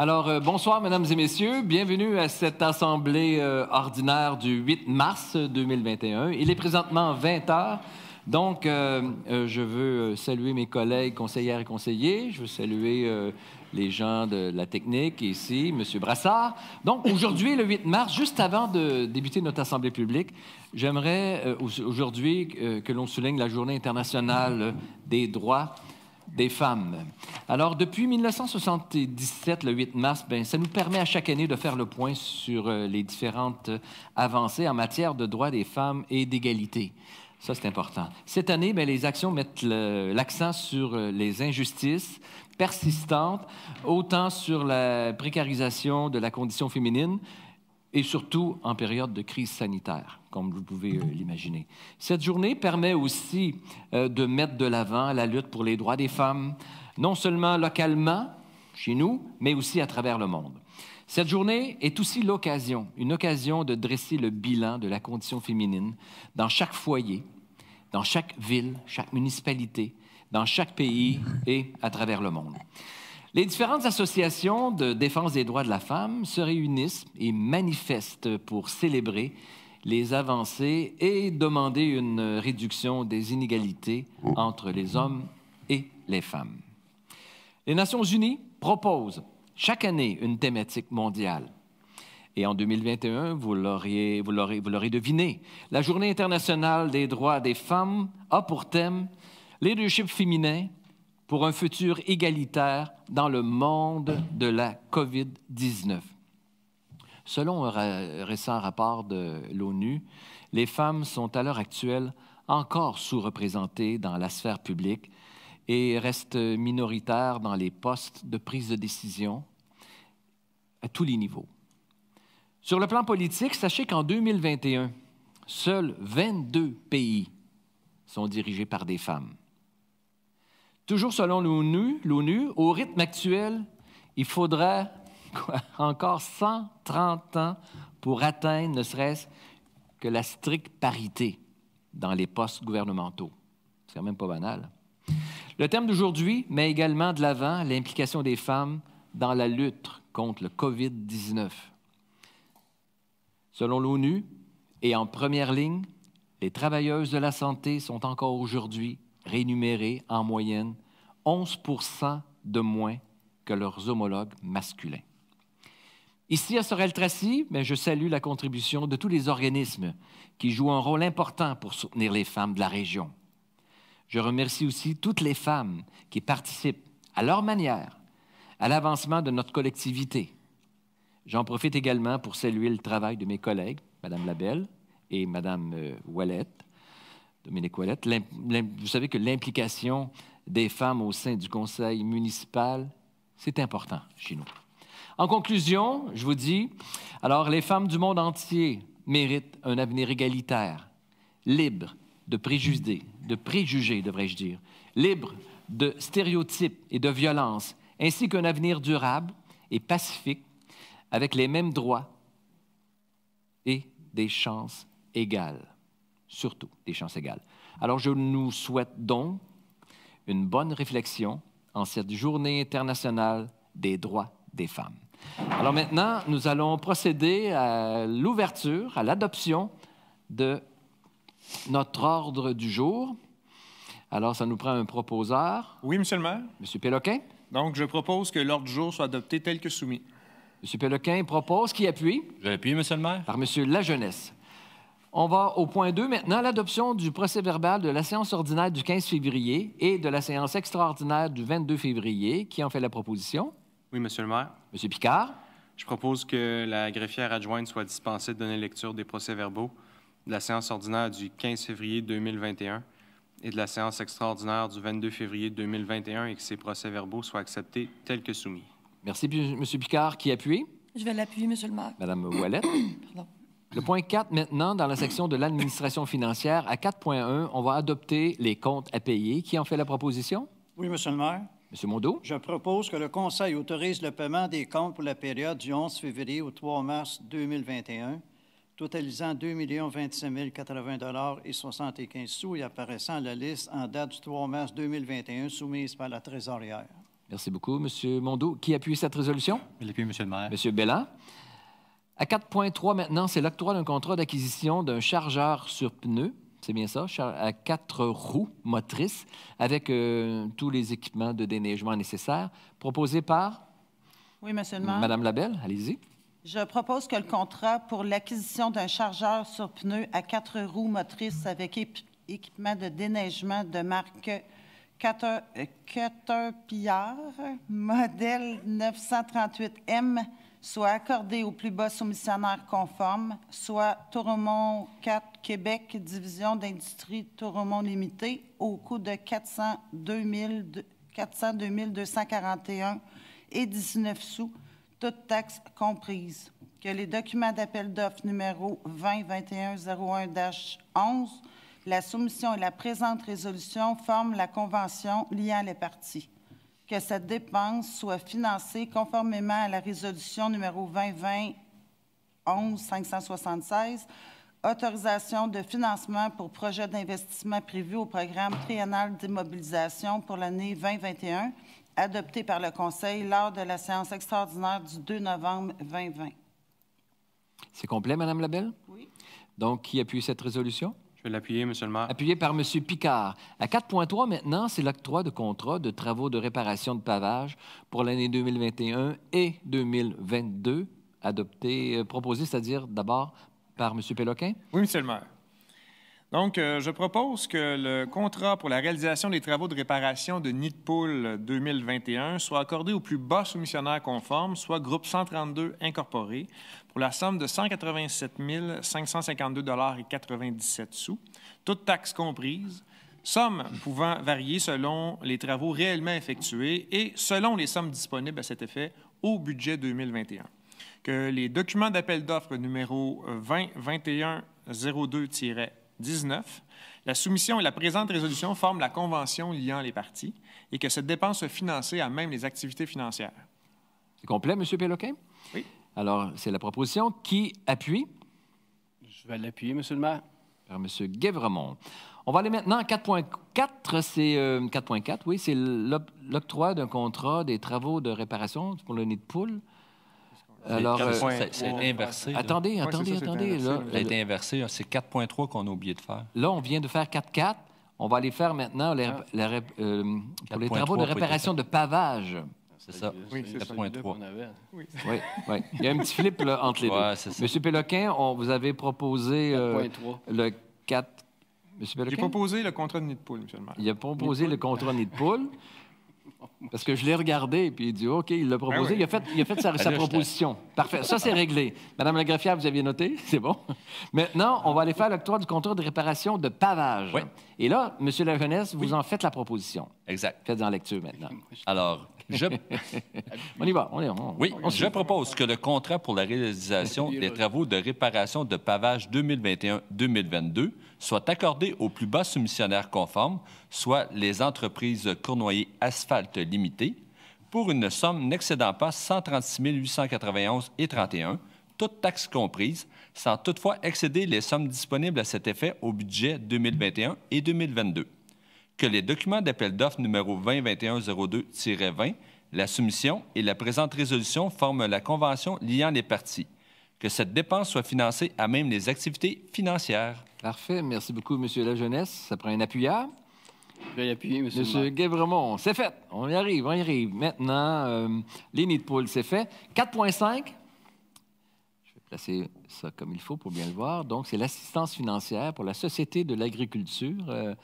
Alors, euh, bonsoir, mesdames et messieurs. Bienvenue à cette assemblée euh, ordinaire du 8 mars 2021. Il est présentement 20 heures. Donc, euh, je veux saluer mes collègues conseillères et conseillers. Je veux saluer les gens de la technique ici, M. Brassard. Donc, aujourd'hui, le 8 mars, juste avant de débuter notre assemblée publique, j'aimerais aujourd'hui que l'on souligne la Journée internationale des droits des femmes. Alors, depuis 1977, le 8 mars, ben, ça nous permet à chaque année de faire le point sur euh, les différentes avancées en matière de droits des femmes et d'égalité. Ça, c'est important. Cette année, ben les actions mettent l'accent sur euh, les injustices persistantes, autant sur la précarisation de la condition féminine et surtout en période de crise sanitaire comme vous pouvez euh, l'imaginer. Cette journée permet aussi euh, de mettre de l'avant la lutte pour les droits des femmes, non seulement localement, chez nous, mais aussi à travers le monde. Cette journée est aussi l'occasion, une occasion de dresser le bilan de la condition féminine dans chaque foyer, dans chaque ville, chaque municipalité, dans chaque pays et à travers le monde. Les différentes associations de défense des droits de la femme se réunissent et manifestent pour célébrer les avancer et demander une réduction des inégalités entre les hommes et les femmes. Les Nations unies proposent chaque année une thématique mondiale. Et en 2021, vous l'aurez deviné, la Journée internationale des droits des femmes a pour thème Leadership féminin pour un futur égalitaire dans le monde de la COVID-19. Selon un récent rapport de l'ONU, les femmes sont à l'heure actuelle encore sous-représentées dans la sphère publique et restent minoritaires dans les postes de prise de décision à tous les niveaux. Sur le plan politique, sachez qu'en 2021, seuls 22 pays sont dirigés par des femmes. Toujours selon l'ONU, au rythme actuel, il faudrait encore 130 ans pour atteindre ne serait-ce que la stricte parité dans les postes gouvernementaux. C'est quand même pas banal. Le thème d'aujourd'hui met également de l'avant l'implication des femmes dans la lutte contre le COVID-19. Selon l'ONU, et en première ligne, les travailleuses de la santé sont encore aujourd'hui rémunérées en moyenne 11 de moins que leurs homologues masculins. Ici, à Sorel-Tracy, mais ben, je salue la contribution de tous les organismes qui jouent un rôle important pour soutenir les femmes de la région. Je remercie aussi toutes les femmes qui participent, à leur manière, à l'avancement de notre collectivité. J'en profite également pour saluer le travail de mes collègues, Mme Labelle et Mme euh, Ouellette, Dominique Ouellette. Vous savez que l'implication des femmes au sein du conseil municipal, c'est important chez nous. En conclusion, je vous dis, alors les femmes du monde entier méritent un avenir égalitaire, libre de préjugés, de préjugés, devrais-je dire, libre de stéréotypes et de violences, ainsi qu'un avenir durable et pacifique, avec les mêmes droits et des chances égales, surtout des chances égales. Alors je nous souhaite donc une bonne réflexion en cette journée internationale des droits des femmes. Alors maintenant, nous allons procéder à l'ouverture, à l'adoption de notre ordre du jour. Alors, ça nous prend un proposeur. Oui, Monsieur le maire. Monsieur Péloquin. Donc, je propose que l'ordre du jour soit adopté tel que soumis. Monsieur Péloquin propose. Qui appuie? J'appuie, Monsieur le maire. Par Monsieur La Jeunesse. On va au point 2 maintenant, l'adoption du procès verbal de la séance ordinaire du 15 février et de la séance extraordinaire du 22 février. Qui en fait la proposition? Oui, Monsieur le maire. Monsieur Picard. Je propose que la greffière adjointe soit dispensée de donner lecture des procès-verbaux de la séance ordinaire du 15 février 2021 et de la séance extraordinaire du 22 février 2021 et que ces procès-verbaux soient acceptés tels que soumis. Merci, M. Picard. Qui appuie? Je vais l'appuyer, M. le maire. Madame Wallet. Pardon. Le point 4, maintenant, dans la section de l'administration financière, à 4.1, on va adopter les comptes à payer. Qui en fait la proposition? Oui, M. le maire. M. Mondeau? Je propose que le Conseil autorise le paiement des comptes pour la période du 11 février au 3 mars 2021, totalisant 2 025 080 et 75 sous et apparaissant à la liste en date du 3 mars 2021 soumise par la trésorière. Merci beaucoup, M. Mondeau. Qui appuie cette résolution? Je l'appuie, M. le maire. M. À 4.3 maintenant, c'est l'octroi d'un contrat d'acquisition d'un chargeur sur pneus c'est bien ça, à quatre roues motrices avec euh, tous les équipements de déneigement nécessaires, proposé par oui, monsieur le Madame Labelle, allez-y. Je propose que le contrat pour l'acquisition d'un chargeur sur pneus à quatre roues motrices avec équipement de déneigement de marque euh, Caterpillar, modèle 938M soit accordé au plus bas soumissionnaire conforme, soit Tourmont 4 Québec, division d'industrie Tourmont Limité, au coût de 402, 402 et 19 sous, toutes taxes comprises. Que les documents d'appel d'offres numéro 20 11 la soumission et la présente résolution forment la convention liant les parties que cette dépense soit financée conformément à la résolution numéro 2020-11-576, autorisation de financement pour projet d'investissement prévu au programme triennal d'immobilisation pour l'année 2021, adopté par le Conseil lors de la séance extraordinaire du 2 novembre 2020. C'est complet, Madame Labelle? Oui. Donc, qui appuie cette résolution? l'appuyer, M. le maire. Appuyé par M. Picard. À 4.3 maintenant, c'est l'octroi de contrat de travaux de réparation de pavage pour l'année 2021 et 2022, adopté, euh, proposé, c'est-à-dire d'abord par M. Péloquin. Oui, M. le maire. Donc, euh, je propose que le contrat pour la réalisation des travaux de réparation de nid de 2021 soit accordé au plus bas soumissionnaire conforme, soit groupe 132 incorporé, la somme de 187 552,97 et 97 sous, toutes taxes comprises, somme pouvant varier selon les travaux réellement effectués et selon les sommes disponibles à cet effet au budget 2021. Que les documents d'appel d'offres numéro 20 19 la soumission et la présente résolution forment la convention liant les parties et que cette dépense soit financée à même les activités financières. C'est complet, M. Péloquin? Oui. Alors, c'est la proposition. Qui appuie? Je vais l'appuyer, M. le maire. Par M. Guévremont. On va aller maintenant à 4.4, c'est 4.4, euh, oui, c'est l'octroi d'un contrat des travaux de réparation pour le nid de poule. c'est euh, inversé. Attendez, attendez, attendez. Ça a été inversé. C'est 4.3 hein. qu'on a oublié de faire. Là, on vient de faire 4.4. On va aller faire maintenant les euh, travaux de réparation de pavage. C'est ça. Oui, c'est Oui. oui, Il y a un petit flip entre les deux. Monsieur Péloquin, vous avez proposé euh, le 4. Monsieur J'ai proposé le contrat de nid de poule, monsieur Il a proposé le contrat de nid de poule. Parce que je l'ai regardé et puis il dit OK, il l'a ben proposé. il, a fait, sa, ben proposition. Parfait. Ça, c'est réglé. Madame la greffière, vous aviez noté? C'est bon. Maintenant, on va aller faire l'octroi du contrat de réparation de pavage. Et là, Monsieur la jeunesse, vous en faites la proposition. Exact. Faites en lecture maintenant. Alors, je... on y va. oui, je propose que le contrat pour la réalisation des travaux de réparation de pavage 2021-2022 soit accordée aux plus bas soumissionnaires conformes, soit les entreprises Cournoyer Asphalte Limité, pour une somme n'excédant pas 136 891 et 31, toutes taxes comprises, sans toutefois excéder les sommes disponibles à cet effet au budget 2021 et 2022. Que les documents d'appel d'offres numéro 2021-02-20, la soumission et la présente résolution forment la convention liant les parties. Que cette dépense soit financée à même les activités financières. Parfait. Merci beaucoup, Monsieur La Jeunesse. Ça prend un appuyeur. Je vais appuyer, Monsieur. Monsieur c'est fait. On y arrive, on y arrive. Maintenant, euh, les nids de poule, c'est fait. 4.5. Je vais placer ça comme il faut pour bien le voir. Donc, c'est l'assistance financière pour la Société de l'agriculture. Euh,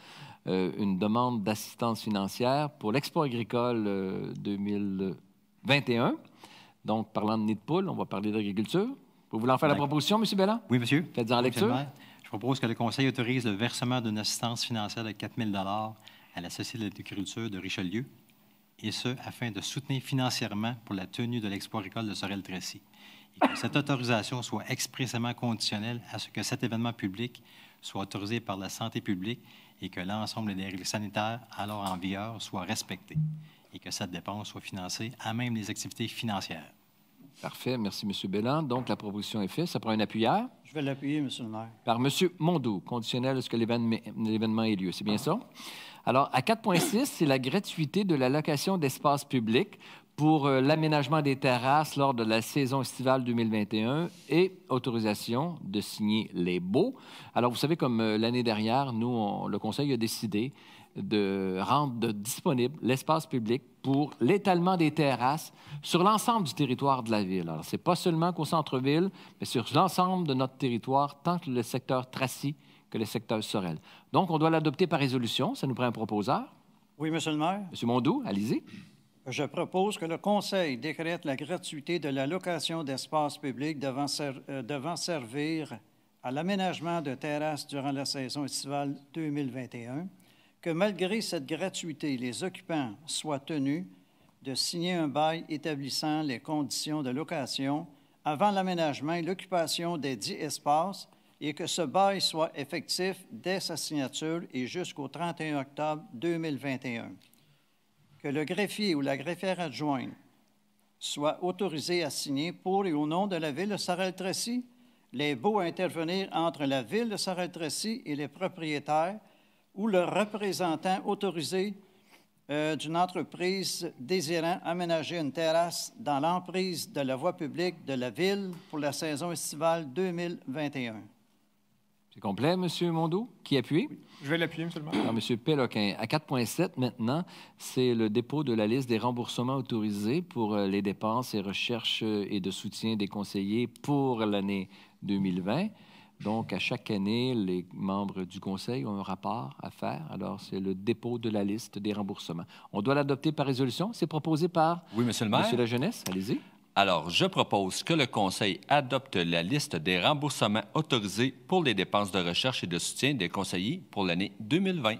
euh, une demande d'assistance financière pour l'export agricole 2021. Donc, parlant de nids de poule, on va parler d'agriculture. Vous voulez en faire la proposition, M. Bellin? Oui, monsieur. Faites-en lecture propose que le Conseil autorise le versement d'une assistance financière de 4 000 à la Société d'agriculture de Richelieu, et ce, afin de soutenir financièrement pour la tenue de l'expo agricole de Sorel-Tracy, et que cette autorisation soit expressément conditionnelle à ce que cet événement public soit autorisé par la santé publique et que l'ensemble des règles sanitaires alors en vigueur soient respectées et que cette dépense soit financée à même les activités financières. Parfait. Merci, M. Bellin. Donc, la proposition est faite. Ça prend un appuyeur. Je vais l'appuyer, M. le maire. Par M. Mondou, conditionnel à ce que l'événement ait lieu. C'est bien ça? Alors, à 4.6, c'est la gratuité de la location d'espaces publics pour euh, l'aménagement des terrasses lors de la saison estivale 2021 et autorisation de signer les baux. Alors, vous savez, comme euh, l'année dernière, nous, le Conseil a décidé de rendre disponible l'espace public pour l'étalement des terrasses sur l'ensemble du territoire de la ville. Alors, ce n'est pas seulement qu'au centre-ville, mais sur l'ensemble de notre territoire, tant que le secteur Tracy que le secteur Sorel. Donc, on doit l'adopter par résolution. Ça nous prend un proposeur. Oui, Monsieur le maire. Monsieur Mondou, allez-y. Je propose que le Conseil décrète la gratuité de la location d'espaces publics devant euh, servir à l'aménagement de terrasses durant la saison estivale 2021 que malgré cette gratuité, les occupants soient tenus de signer un bail établissant les conditions de location avant l'aménagement et l'occupation des dix espaces et que ce bail soit effectif dès sa signature et jusqu'au 31 octobre 2021. Que le greffier ou la greffière adjointe soit autorisé à signer pour et au nom de la Ville de Sorel-Tracy les baux à intervenir entre la Ville de Sorel-Tracy et les propriétaires – ou le représentant autorisé euh, d'une entreprise désirant aménager une terrasse dans l'emprise de la voie publique de la ville pour la saison estivale 2021. C'est complet, M. Mondeau, Qui appuie? Je vais l'appuyer, M. le maire. M. Péloquin, à 4.7 maintenant, c'est le dépôt de la liste des remboursements autorisés pour euh, les dépenses et recherches euh, et de soutien des conseillers pour l'année 2020. Donc, à chaque année, les membres du Conseil ont un rapport à faire. Alors, c'est le dépôt de la liste des remboursements. On doit l'adopter par résolution. C'est proposé par... Oui, Monsieur le maire. Monsieur la Jeunesse, allez-y. Alors, je propose que le Conseil adopte la liste des remboursements autorisés pour les dépenses de recherche et de soutien des conseillers pour l'année 2020.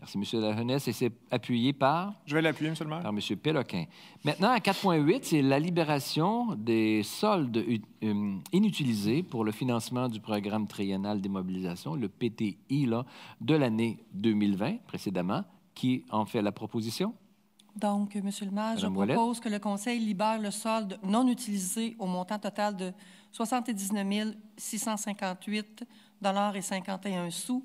Merci, M. Lajeunesse. Et c'est appuyé par? Je vais l'appuyer, M. le maire. Par M. Péloquin. Maintenant, à 4.8, c'est la libération des soldes euh, inutilisés pour le financement du programme triennal d'immobilisation, le PTI, là, de l'année 2020, précédemment. Qui en fait la proposition? Donc, euh, M. le maire, je propose que le Conseil libère le solde non utilisé au montant total de 79 658 et 51 sous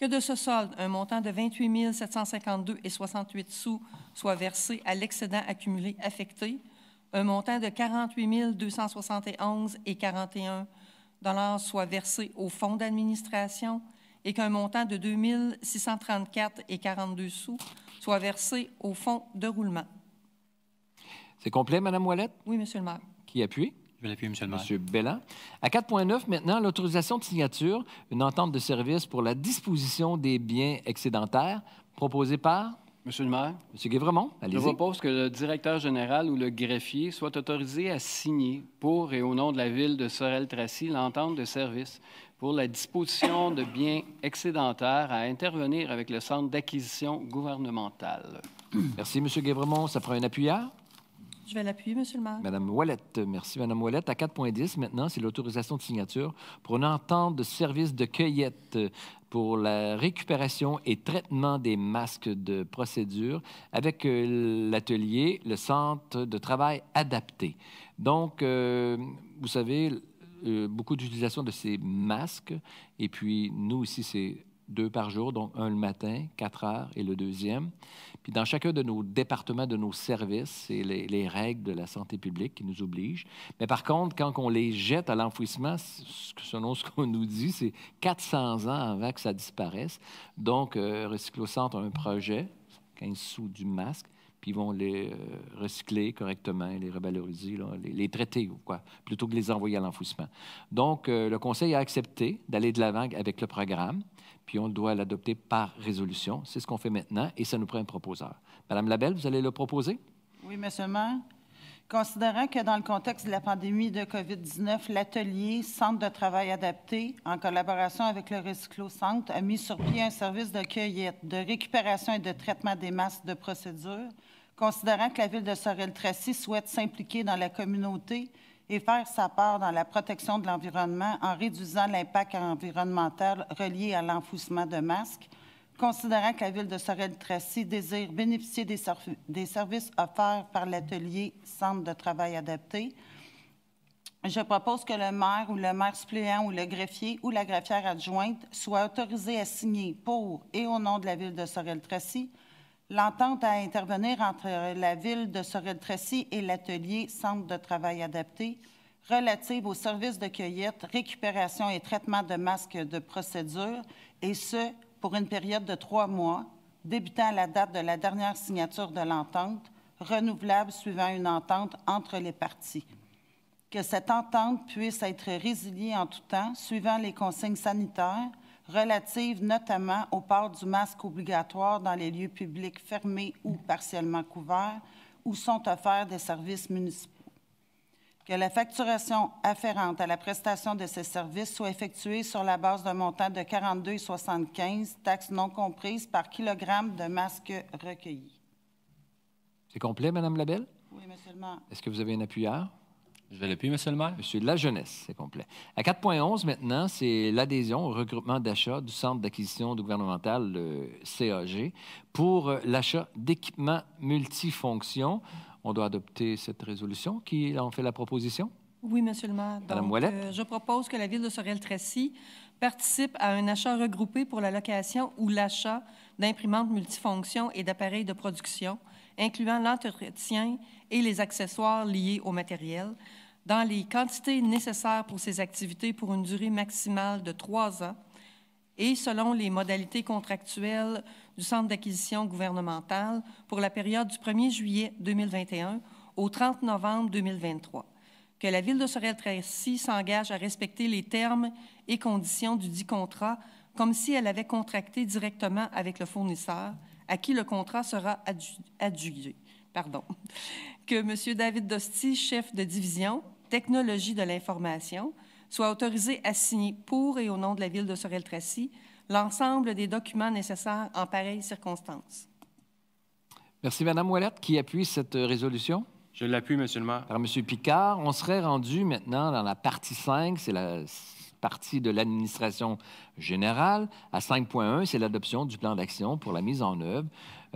que de ce solde, un montant de 28 752,68 et sous soit versé à l'excédent accumulé affecté, un montant de 48 271,41 et 41 dollars soit versé au fonds d'administration et qu'un montant de 2 634,42 et 42 sous soit versé au fonds de roulement. C'est complet, Madame Ouellette? Oui, Monsieur le maire. Qui appuie? Je vais M. le maire. M. À 4.9, maintenant, l'autorisation de signature, une entente de service pour la disposition des biens excédentaires proposée par Monsieur le maire. Monsieur Guévremont, allez-y. Je propose que le directeur général ou le greffier soit autorisé à signer pour et au nom de la ville de Sorel-Tracy l'entente de service pour la disposition de biens excédentaires à intervenir avec le centre d'acquisition gouvernementale. Merci, Monsieur Guévremont. Ça prend un appuyeur? Je vais l'appuyer, M. le maire. Madame Wallet, merci Madame Wallet. À 4.10 maintenant, c'est l'autorisation de signature pour une entente de service de cueillette pour la récupération et traitement des masques de procédure avec euh, l'atelier, le centre de travail adapté. Donc, euh, vous savez, euh, beaucoup d'utilisation de ces masques et puis nous aussi, c'est deux par jour, donc un le matin, quatre heures et le deuxième. Puis dans chacun de nos départements, de nos services, c'est les, règles de la santé publique qui nous obligent. Mais par contre, quand on les jette à l'enfouissement, selon ce qu'on nous dit, c'est 400 ans avant que ça disparaisse. Donc, euh, Recyclocentre a un projet, 15 sous du masque, puis ils vont les euh, recycler correctement, les revaloriser, les, traiter, ou quoi, plutôt que les envoyer à l'enfouissement. Donc, euh, le conseil a accepté d'aller de l'avant avec le programme puis on doit l'adopter par résolution. C'est ce qu'on fait maintenant, et ça nous prend un proposeur. Madame Labelle, vous allez le proposer? Oui, Monsieur le maire. Considérant que dans le contexte de la pandémie de COVID-19, l'atelier Centre de travail adapté, en collaboration avec le Recyclo-Centre, a mis sur pied un service de cueillette, de récupération et de traitement des masses de procédure, considérant que la ville de Sorel-Tracy souhaite s'impliquer dans la communauté et faire sa part dans la protection de l'environnement en réduisant l'impact environnemental relié à l'enfouissement de masques, considérant que la ville de Sorel-Tracy désire bénéficier des, services offerts par l'atelier Centre de travail adapté, je propose que le maire ou le maire suppléant ou le greffier ou la greffière adjointe soit autorisé à signer pour et au nom de la ville de Sorel-Tracy L'entente à intervenir entre la Ville de Sorel-Tracy et l'atelier Centre de travail adapté relative aux services de cueillette, récupération et traitement de masques de procédure, et ce, pour une période de trois mois, débutant à la date de la dernière signature de l'entente, renouvelable suivant une entente entre les parties. Que cette entente puisse être résiliée en tout temps, suivant les consignes sanitaires, relatives notamment au port du masque obligatoire dans les lieux publics fermés ou partiellement couverts où sont offerts des services municipaux. Que la facturation afférente à la prestation de ces services soit effectuée sur la base d'un montant de 42,75 taxes non comprises par kilogramme de masque recueilli. C'est complet, Madame Labelle? Oui, Monsieur le maire. Est-ce que vous avez un appuyeur? Je vais l'appuyer, M. le maire. Monsieur de la jeunesse, c'est complet. À 4.11, maintenant, c'est l'adhésion au regroupement d'achat du Centre d'acquisition gouvernemental le CAG, pour euh, l'achat d'équipements multifonctions. On doit adopter cette résolution. Qui en fait la proposition? Oui, Monsieur le maire. Mme Ouellette. Euh, je propose que la Ville de Sorel-Tracy participe à un achat regroupé pour la location ou l'achat d'imprimantes multifonctions et d'appareils de production, incluant l'entretien et les accessoires liés au matériel, dans les quantités nécessaires pour ces activités pour une durée maximale de trois ans et selon les modalités contractuelles du Centre d'acquisition gouvernementale pour la période du 1er juillet 2021 au 30 novembre 2023, que la Ville de Sorel-Tracy s'engage à respecter les termes et conditions du dit contrat comme si elle avait contracté directement avec le fournisseur à qui le contrat sera adjugué. Pardon. Que M. David Dosti, chef de division, technologie de l'information soit autorisé à signer pour et au nom de la Ville de Sorel-Tracy l'ensemble des documents nécessaires en pareille circonstances. Merci, Madame Ouellette. Qui appuie cette euh, résolution? Je l'appuie, Monsieur le maire. Par M. Picard, on serait rendu maintenant dans la partie 5, c'est la partie de l'administration générale. À 5.1, c'est l'adoption du plan d'action pour la mise en œuvre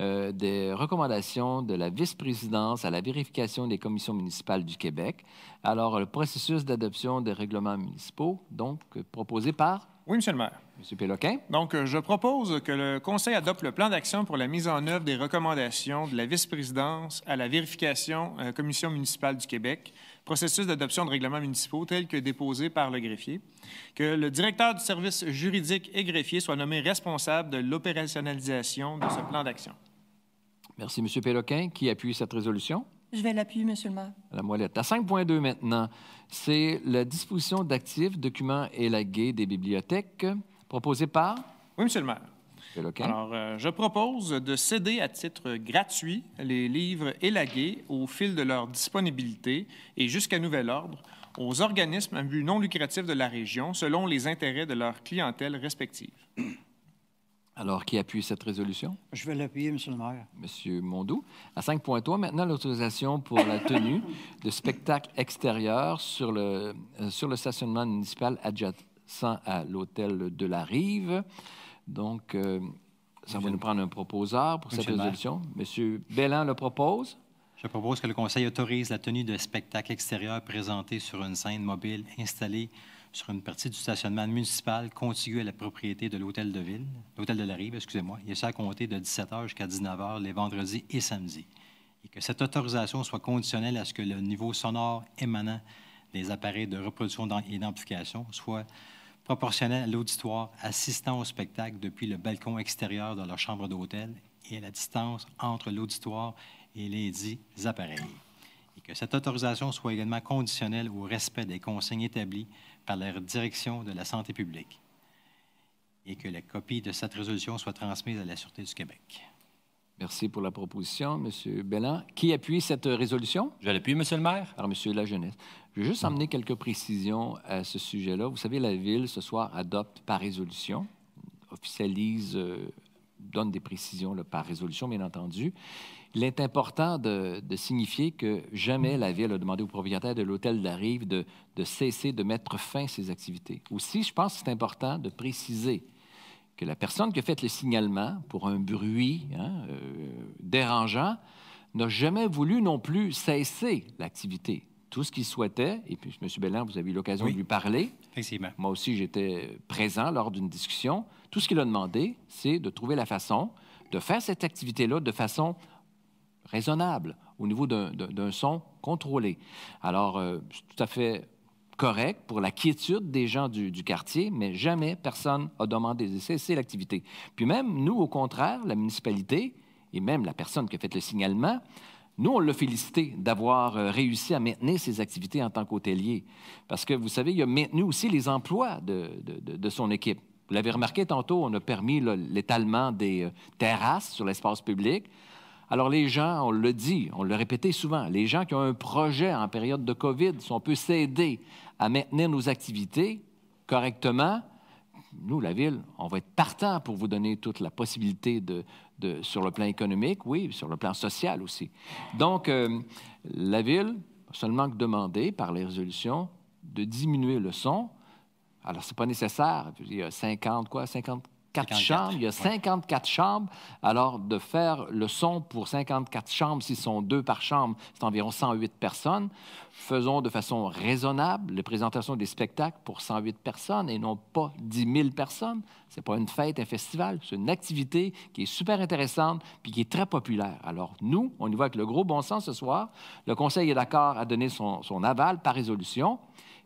euh, des recommandations de la vice-présidence à la vérification des commissions municipales du Québec. Alors, le processus d'adoption des règlements municipaux, donc proposé par... Oui, Monsieur le maire. M. Péloquin. Donc, euh, je propose que le Conseil adopte le plan d'action pour la mise en œuvre des recommandations de la vice-présidence à la vérification des euh, Commission municipale du Québec, processus d'adoption de règlements municipaux tel que déposé par le greffier, que le directeur du service juridique et greffier soit nommé responsable de l'opérationnalisation de ce plan d'action. Merci, M. Péloquin. Qui appuie cette résolution? Je vais l'appuyer, M. le maire. La molette. À 5.2 maintenant, c'est la disposition d'actifs, documents élagués des bibliothèques proposée par? Oui, M. le maire. Péloquin. Alors, euh, je propose de céder à titre gratuit les livres élagués au fil de leur disponibilité et jusqu'à nouvel ordre aux organismes but non lucratifs de la région selon les intérêts de leur clientèle respective. Alors, qui appuie cette résolution? Je vais l'appuyer, M. le maire. M. Mondou. À 5.3, maintenant, l'autorisation pour la tenue de spectacle extérieur sur le, euh, sur le stationnement municipal adjacent à l'hôtel de la Rive. Donc, euh, ça va nous prendre un proposeur pour cette résolution. M. Bellin le propose. Je propose que le Conseil autorise la tenue de spectacle extérieur présentés sur une scène mobile installée sur une partie du stationnement municipal contigu à la propriété de l'hôtel de ville, l'hôtel de la Rive, excusez-moi. Il ça a compter de 17h jusqu'à 19h les vendredis et samedis. Et que cette autorisation soit conditionnelle à ce que le niveau sonore émanant des appareils de reproduction et d'amplification soit proportionnel à l'auditoire assistant au spectacle depuis le balcon extérieur de leur chambre d'hôtel et à la distance entre l'auditoire et les dix appareils. Et que cette autorisation soit également conditionnelle au respect des consignes établies par la direction de la santé publique et que la copie de cette résolution soit transmise à la Sûreté du Québec. Merci pour la proposition, M. Bellin. Qui appuie cette résolution? Je l'appuie, M. le maire. Alors, M. la jeunesse. Je vais juste emmener quelques précisions à ce sujet-là. Vous savez, la Ville, ce soir, adopte par résolution, officialise euh, donne des précisions par résolution, bien entendu. Il est important de, signifier que jamais la Ville a demandé au propriétaire de l'hôtel de la Rive de, cesser de mettre fin à ses activités. Aussi, je pense que c'est important de préciser que la personne qui a fait le signalement pour un bruit hein, euh, dérangeant n'a jamais voulu non plus cesser l'activité. Tout ce qu'il souhaitait, et puis M. Belland, vous avez eu l'occasion de lui parler. Moi aussi, j'étais présent lors d'une discussion. Tout ce qu'il a demandé, c'est de trouver la façon de faire cette activité-là de façon raisonnable, au niveau d'un son contrôlé. Alors, euh, c'est tout à fait correct pour la quiétude des gens du, quartier, mais jamais personne a demandé de cesser l'activité. Puis même, nous, au contraire, la municipalité, et même la personne qui a fait le signalement, nous, on le félicité d'avoir euh, réussi à maintenir ses activités en tant qu'hôtelier, parce que vous savez, il a maintenu aussi les emplois de son équipe. Vous l'avez remarqué tantôt, on a permis l'étalement des euh, terrasses sur l'espace public. Alors les gens, on le dit, on le répétait souvent, les gens qui ont un projet en période de COVID, si on peut s'aider à maintenir nos activités correctement, nous, la Ville, on va être partant pour vous donner toute la possibilité sur le plan économique, oui, sur le plan social aussi. Donc, euh, la Ville seulement que demandé par les résolutions de diminuer le son alors, c'est pas nécessaire. Il y a 50, quoi, 54, chambres. Il y a 54 chambres. Alors, de faire le son pour 54 chambres, s'ils sont deux par chambre, c'est environ 108 personnes. Faisons de façon raisonnable les présentations des spectacles pour 108 personnes et non pas 10 000 personnes. C'est pas une fête, un festival. C'est une activité qui est super intéressante puis qui est très populaire. Alors, nous, on y voit avec le gros bon sens ce soir. Le Conseil est d'accord à donner son aval par résolution.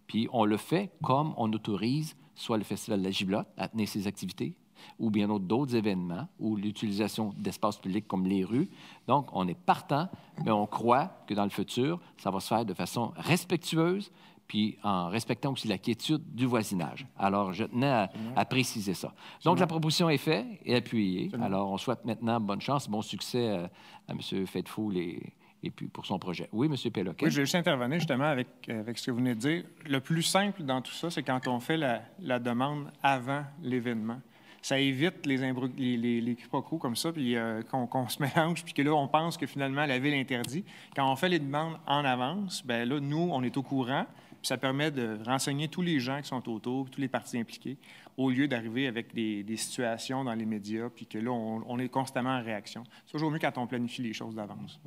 Puis on le fait comme on autorise soit le Festival de la Giblotte à tenir ses activités, ou bien d'autres événements, ou l'utilisation d'espaces publics comme les rues. Donc, on est partant, mais on croit que dans le futur, ça va se faire de façon respectueuse, puis en respectant aussi la quiétude du voisinage. Alors, je tenais à, préciser ça. Donc, la proposition est faite et appuyée. Alors, on souhaite maintenant bonne chance, bon succès euh, à, Monsieur M. fou et, et puis pour son projet. Oui, M. Péloquet. Oui, je vais juste intervenir justement avec, avec ce que vous venez de dire. Le plus simple dans tout ça, c'est quand on fait la, la demande avant l'événement. Ça évite les, les, les, les, comme ça, puis euh, qu'on, qu'on se mélange, puis que là, on pense que finalement, la ville interdit. Quand on fait les demandes en avance, ben là, nous, on est au courant. Puis ça permet de renseigner tous les gens qui sont autour, tous les parties impliquées, au lieu d'arriver avec des, situations dans les médias, puis que là, on, est constamment en réaction. C'est toujours mieux quand on planifie les choses d'avance.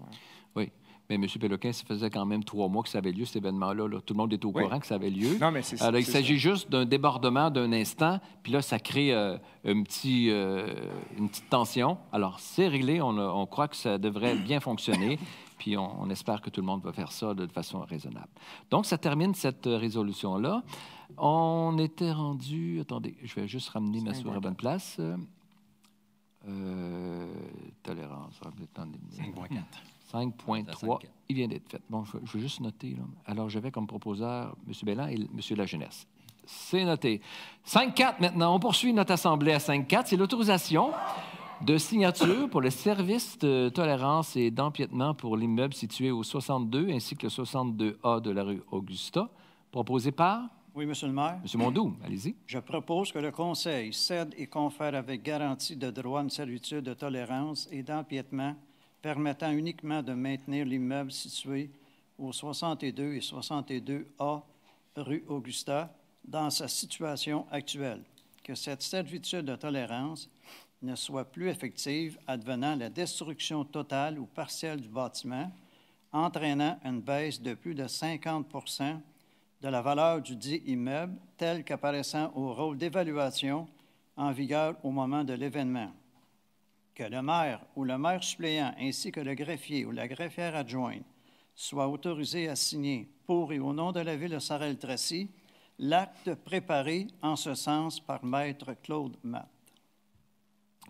Oui. Mais M. Péloquin, ça faisait quand même trois mois que ça avait lieu, cet événement-là. Tout le monde était au courant que ça avait lieu. Non, mais c'est Alors, il s'agit juste d'un débordement d'un instant, puis là, ça crée euh, un petit, euh, une petite tension. Alors, c'est réglé. On, on, croit que ça devrait bien fonctionner puis on, espère que tout le monde va faire ça de façon raisonnable. Donc, ça termine cette euh, résolution-là. On était rendu. Attendez, je vais juste ramener ma souris à bonne place. Euh, tolérance. 5.4. 5.3. Il vient d'être fait. Bon, je, veux juste noter. Alors, j'avais comme proposeur M. Bellan et M. La Jeunesse. C'est noté. 5.4 maintenant. On poursuit notre assemblée à 5.4. C'est l'autorisation de signature pour le service de tolérance et d'empiètement pour l'immeuble situé au 62 ainsi que le 62A de la rue Augusta, proposé par... Oui, Monsieur le maire. Monsieur Mondou, allez-y. Je propose que le Conseil cède et confère avec garantie de droit une servitude de tolérance et d'empiètement permettant uniquement de maintenir l'immeuble situé au 62 et 62A rue Augusta dans sa situation actuelle. Que cette servitude de tolérance ne soit plus effective, advenant la destruction totale ou partielle du bâtiment, entraînant une baisse de plus de 50 de la valeur du dit immeuble, tel qu'apparaissant au rôle d'évaluation en vigueur au moment de l'événement. Que le maire ou le maire suppléant ainsi que le greffier ou la greffière adjointe soient autorisés à signer, pour et au nom de la Ville de sarrel tracy l'acte préparé en ce sens par Maître Claude Matt.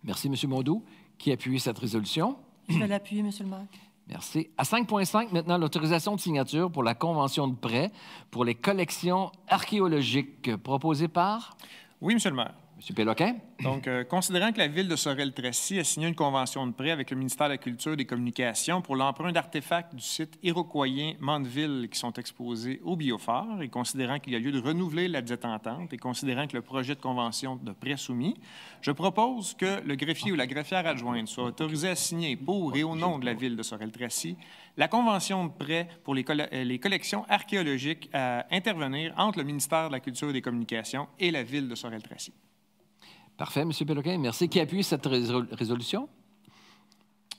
Merci, M. Mondou, qui a appuyé cette résolution. Je vais l'appuyer, M. le maire. Merci. À 5.5, maintenant, l'autorisation de signature pour la convention de prêt pour les collections archéologiques proposées par... Oui, M. le maire. M. Péloquin. Donc, euh, considérant que la ville de Sorel-Tracy a signé une convention de prêt avec le ministère de la Culture et des Communications pour l'emprunt d'artefacts du site iroquoien Mandeville qui sont exposés au Biophare, et considérant qu'il y a lieu de renouveler la dite entente, et considérant que le projet de convention de prêt soumis, je propose que le greffier ou la greffière adjointe soit autorisé à signer pour et au nom de la ville de Sorel-Tracy la convention de prêt pour les, euh, les collections archéologiques à intervenir entre le ministère de la Culture et des Communications et la ville de Sorel-Tracy. Parfait, M. Péloquin, merci. Qui appuie cette résolution?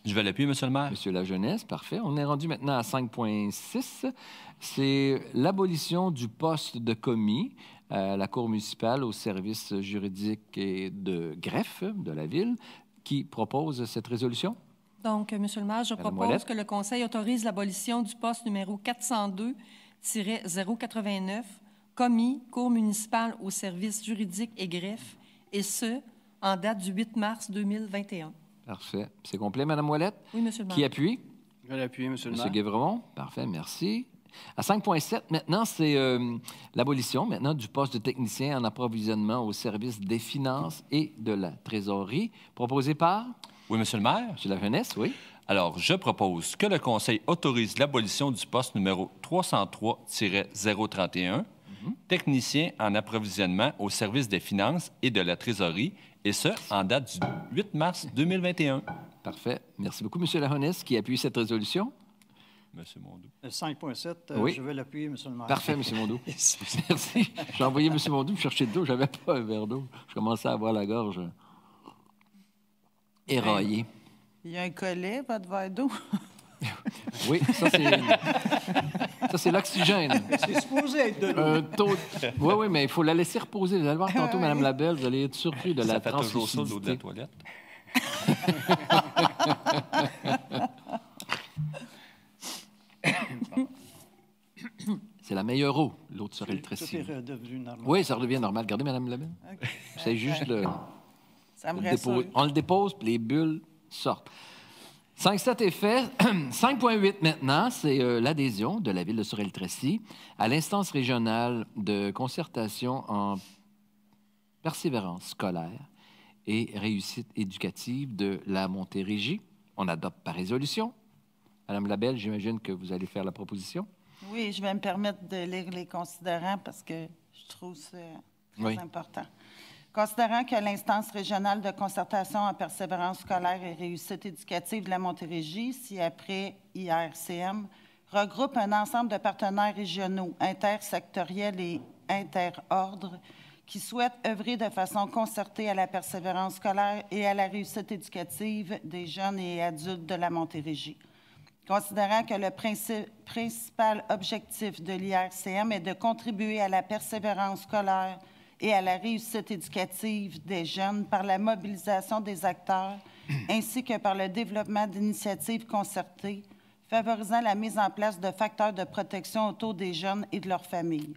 Je vais l'appuyer, M. le maire. Monsieur la jeunesse, parfait. On est rendu maintenant à 5.6. C'est l'abolition du poste de commis euh, à la Cour municipale au service juridique et de greffe de la Ville. Qui propose cette résolution? Donc, M. le maire, je propose que le Conseil autorise l'abolition du poste numéro 402-089, commis, Cour municipale au service juridique et greffe et ce, en date du 8 mars 2021. Parfait. C'est complet, Mme Ouellette? Oui, M. le maire. Qui appuie? Je l'appuie, M. le maire. M. Guévremont? Parfait, merci. À 5.7, maintenant, c'est euh, l'abolition maintenant du poste de technicien en approvisionnement au service des finances et de la trésorerie, proposé par... Oui, Monsieur le maire. M. la jeunesse, oui. Alors, je propose que le Conseil autorise l'abolition du poste numéro 303-031 technicien en approvisionnement au service des finances et de la trésorerie, et ce, en date du 8 mars 2021. Parfait. Merci beaucoup, M. Lahonès qui appuie cette résolution. Monsieur Mondou. Euh, 5.7, euh, je vais l'appuyer, M. le Parfait, M. Mondou. Merci. J'ai envoyé M. Mondou chercher de l'eau. Je n'avais pas un verre d'eau. Je commençais à avoir la gorge éraillée. Il y a un collet, votre verre d'eau. Oui, ça c'est l'oxygène. C'est supposé être de Taux... Euh, oui, oui, mais il faut la laisser reposer. Vous allez voir tantôt, Mme Labelle, vous allez être surpris de la fait toujours ça, de la toilette. c'est la meilleure eau, l'eau de surélectricité. Oui, ça redevient normal. Regardez, Mme Labelle. C'est juste le... Ça me On le dépose, puis les bulles sortent. 5.7 est fait. 5.8 maintenant, c'est euh, l'adhésion de la ville de Sorel-Tracy à l'instance régionale de concertation en persévérance scolaire et réussite éducative de la Montérégie. On adopte par résolution. Madame Labelle, j'imagine que vous allez faire la proposition. Oui, je vais me permettre de lire les considérants parce que je trouve ça très important. Considérant que l'instance régionale de concertation en persévérance scolaire et réussite éducative de la Montérégie, si après IRCM, regroupe un ensemble de partenaires régionaux, intersectoriels et interordres, qui souhaitent œuvrer de façon concertée à la persévérance scolaire et à la réussite éducative des jeunes et adultes de la Montérégie. Considérant que le principal objectif de l'IRCM est de contribuer à la persévérance scolaire, et à la réussite éducative des jeunes par la mobilisation des acteurs ainsi que par le développement d'initiatives concertées favorisant la mise en place de facteurs de protection autour des jeunes et de leurs familles.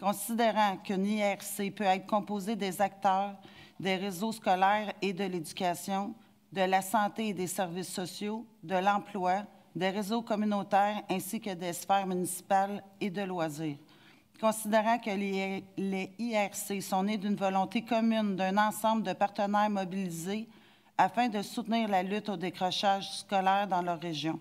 Considérant qu'une IRC peut être composé des acteurs des réseaux scolaires et de l'éducation, de la santé et des services sociaux, de l'emploi, des réseaux communautaires ainsi que des sphères municipales et de loisirs. Considérant que les, IRC sont nés d'une volonté commune d'un ensemble de partenaires mobilisés afin de soutenir la lutte au décrochage scolaire dans leur région.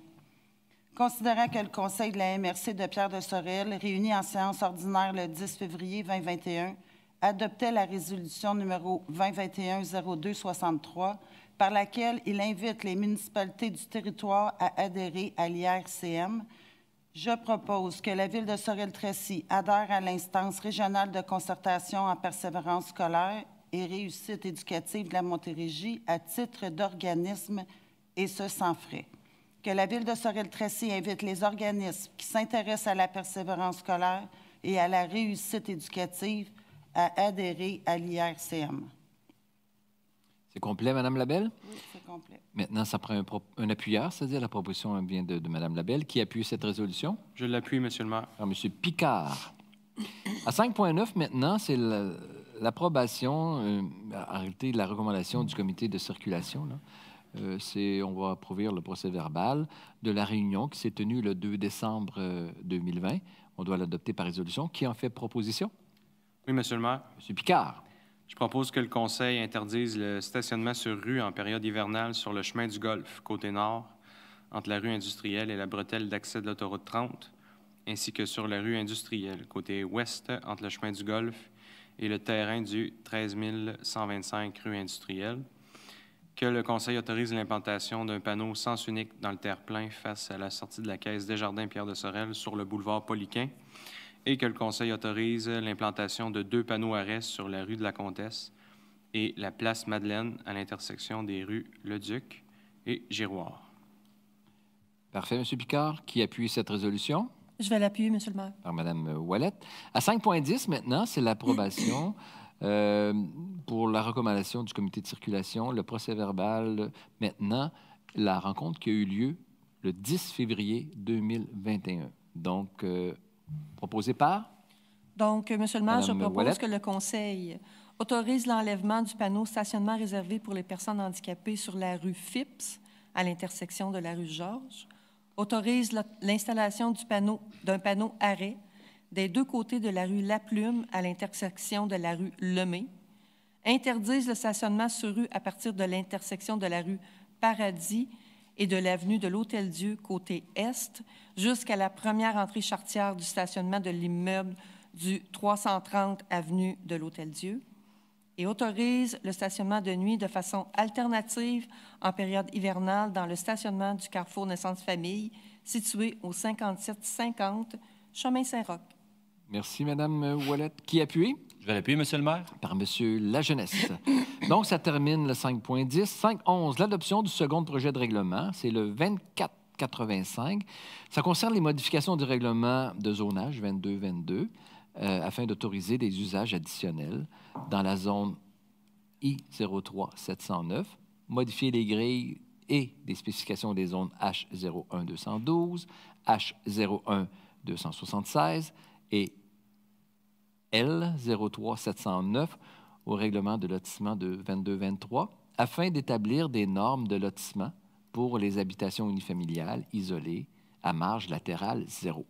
Considérant que le Conseil de la MRC de Pierre de Sorel, réuni en séance ordinaire le 10 février 2021, adoptait la résolution numéro 2021-0263, par laquelle il invite les municipalités du territoire à adhérer à l'IRCM je propose que la Ville de Sorel-Tracy adhère à l'instance régionale de concertation en persévérance scolaire et réussite éducative de la Montérégie à titre d'organisme et ce sans frais. Que la Ville de Sorel-Tracy invite les organismes qui s'intéressent à la persévérance scolaire et à la réussite éducative à adhérer à l'IRCM. C'est complet, Mme Labelle? Oui, c'est complet. Maintenant, ça prend un, un appuyeur, c'est-à-dire la proposition vient de, Mme Labelle. Qui appuie cette résolution? Je l'appuie, M. le maire. Alors, M. Picard. à 5.9, maintenant, c'est l'approbation, euh, réalité, de la recommandation du comité de circulation. Euh, c'est, on va approuver le procès verbal de la réunion qui s'est tenue le 2 décembre 2020. Euh, on doit l'adopter par résolution. Qui en fait proposition? Oui, Monsieur le maire. Monsieur Picard. Je propose que le Conseil interdise le stationnement sur rue en période hivernale sur le chemin du Golfe, côté nord, entre la rue industrielle et la bretelle d'accès de l'autoroute 30, ainsi que sur la rue industrielle, côté ouest, entre le chemin du Golfe et le terrain du 13 125 rue industrielle. Que le Conseil autorise l'implantation d'un panneau sens unique dans le terre-plein face à la sortie de la caisse des Jardins pierre de Sorel sur le boulevard Poliquin et que le Conseil autorise l'implantation de deux panneaux arrêts sur la rue de la Comtesse et la place Madeleine à l'intersection des rues Le Duc et Giroir. Parfait, M. Picard. Qui appuie cette résolution? Je vais l'appuyer, M. le maire. Par Mme Wallet. À 5.10 maintenant, c'est l'approbation euh, pour la recommandation du comité de circulation, le procès verbal maintenant, la rencontre qui a eu lieu le 10 février 2021. Donc, euh, Proposé par? Donc, euh, Monsieur le maire, je propose que le Conseil autorise l'enlèvement du panneau stationnement réservé pour les personnes handicapées sur la rue Phipps, à l'intersection de la rue Georges, autorise l'installation d'un panneau, panneau arrêt des deux côtés de la rue La Plume à l'intersection de la rue Lemay, interdise le stationnement sur rue à partir de l'intersection de la rue Paradis et de l'avenue de l'Hôtel-Dieu côté est jusqu'à la première entrée chartière du stationnement de l'immeuble du 330 avenue de l'Hôtel-Dieu et autorise le stationnement de nuit de façon alternative en période hivernale dans le stationnement du carrefour Naissance-Famille situé au 5750 Chemin Saint-Roch. Merci, Madame Wallet. Qui appuie? Je vais l'appuyer, Monsieur le maire. Par Monsieur la jeunesse. Donc, ça termine le 5.10. 5.11, l'adoption du second projet de règlement. C'est le 24.85. Ça concerne les modifications du règlement de zonage 22-22 euh, afin d'autoriser des usages additionnels dans la zone I-03-709, modifier les grilles et des spécifications des zones H01-212, H01-276 et L03709 au règlement de lotissement de 22-23 afin d'établir des normes de lotissement pour les habitations unifamiliales isolées à marge latérale zéro.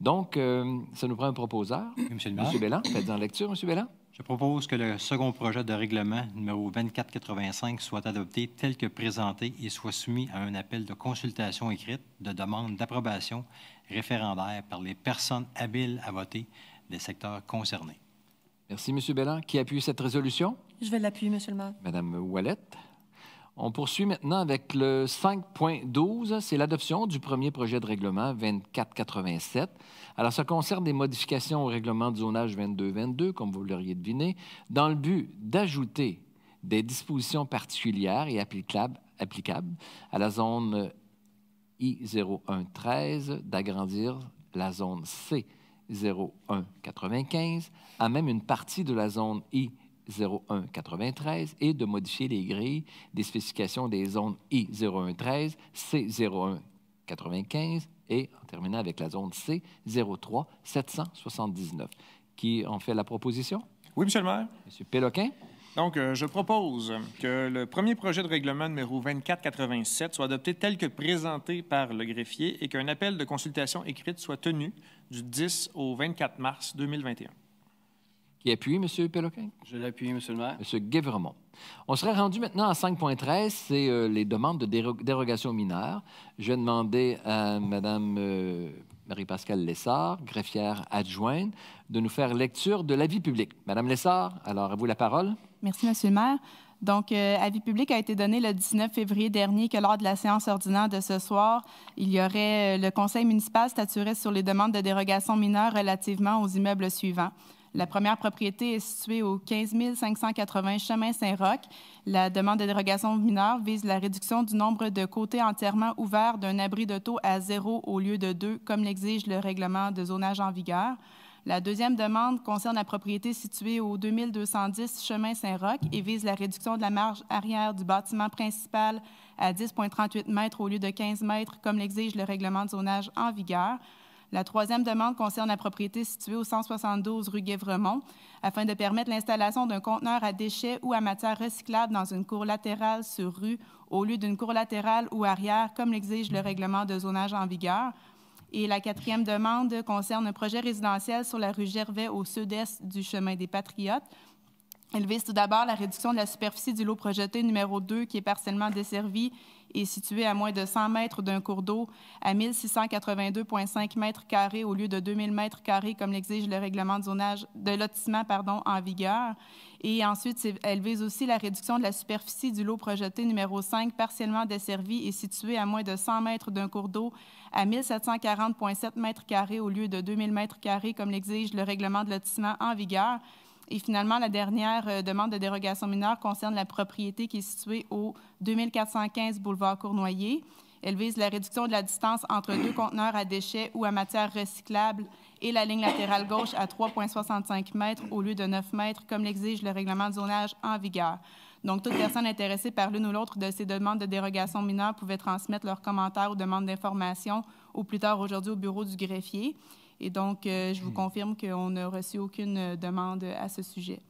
Donc, euh, ça nous prend un proposeur. Monsieur, Monsieur faites-en lecture, Monsieur Belland. Je propose que le second projet de règlement numéro 2485 soit adopté tel que présenté et soit soumis à un appel de consultation écrite de demande d'approbation référendaire par les personnes habiles à voter des secteurs concernés. Merci, M. Bellan. Qui appuie cette résolution? Je vais l'appuyer, M. le maire. Mme Wallet. On poursuit maintenant avec le 5.12. C'est l'adoption du premier projet de règlement 2487. Alors, ça concerne des modifications au règlement de zonage 2222, comme vous l'auriez deviné, dans le but d'ajouter des dispositions particulières et applicables, applicables à la zone I0113, d'agrandir la zone C 0195 à même une partie de la zone I 0193 et de modifier les grilles des spécifications des zones I 0113, C 0195 et en terminant avec la zone C 03779. Qui en fait la proposition? Oui, M. le maire. M. Péloquin. Donc, euh, je propose que le premier projet de règlement numéro 2487 soit adopté tel que présenté par le greffier et qu'un appel de consultation écrite soit tenu du 10 au 24 mars 2021. Qui appuie, M. Péloquin? Je l'appuie, M. le maire. M. Guévermont. On serait rendu maintenant à 5.13, c'est euh, les demandes de dérogation mineure. Je vais demander à Mme euh, Marie-Pascale Lessard, greffière adjointe, de nous faire lecture de l'avis public. Madame Lessard, alors à vous la parole. Merci, Monsieur le maire. Donc, euh, avis public a été donné le 19 février dernier que lors de la séance ordinaire de ce soir, il y aurait euh, le conseil municipal statuerait sur les demandes de dérogation mineure relativement aux immeubles suivants. La première propriété est située au 15 580 Chemin Saint-Roch. La demande de dérogation mineure vise la réduction du nombre de côtés entièrement ouverts d'un abri de taux à zéro au lieu de deux, comme l'exige le règlement de zonage en vigueur. La deuxième demande concerne la propriété située au 2210 Chemin Saint-Roch et vise la réduction de la marge arrière du bâtiment principal à 10,38 m au lieu de 15 mètres, comme l'exige le règlement de zonage en vigueur. La troisième demande concerne la propriété située au 172 rue Guévremont, afin de permettre l'installation d'un conteneur à déchets ou à matière recyclable dans une cour latérale sur rue au lieu d'une cour latérale ou arrière, comme l'exige le règlement de zonage en vigueur. Et la quatrième demande concerne un projet résidentiel sur la rue Gervais au sud-est du chemin des Patriotes. Elle vise tout d'abord la réduction de la superficie du lot projeté numéro 2 qui est partiellement desservi est situé à moins de 100 mètres d'un cours d'eau, à 1682,5 mètres carrés au lieu de 2000 mètres carrés, comme l'exige le règlement de zonage de lotissement pardon, en vigueur. Et ensuite, elle vise aussi la réduction de la superficie du lot projeté numéro 5, partiellement desservi et situé à moins de 100 mètres d'un cours d'eau, à 1740,7 mètres carrés au lieu de 2000 mètres carrés, comme l'exige le règlement de lotissement en vigueur. Et finalement, la dernière euh, demande de dérogation mineure concerne la propriété qui est située au 2415 boulevard Cournoyer. Elle vise la réduction de la distance entre deux conteneurs à déchets ou à matière recyclables et la ligne latérale gauche à 3,65 mètres au lieu de 9 mètres, comme l'exige le règlement de zonage en vigueur. Donc, toute personne intéressée par l'une ou l'autre de ces demandes de dérogation mineure pouvait transmettre leurs commentaires ou demandes d'information au plus tard aujourd'hui au bureau du greffier. Et donc, euh, je vous hmm. confirme qu'on n'a reçu aucune euh, demande à ce sujet.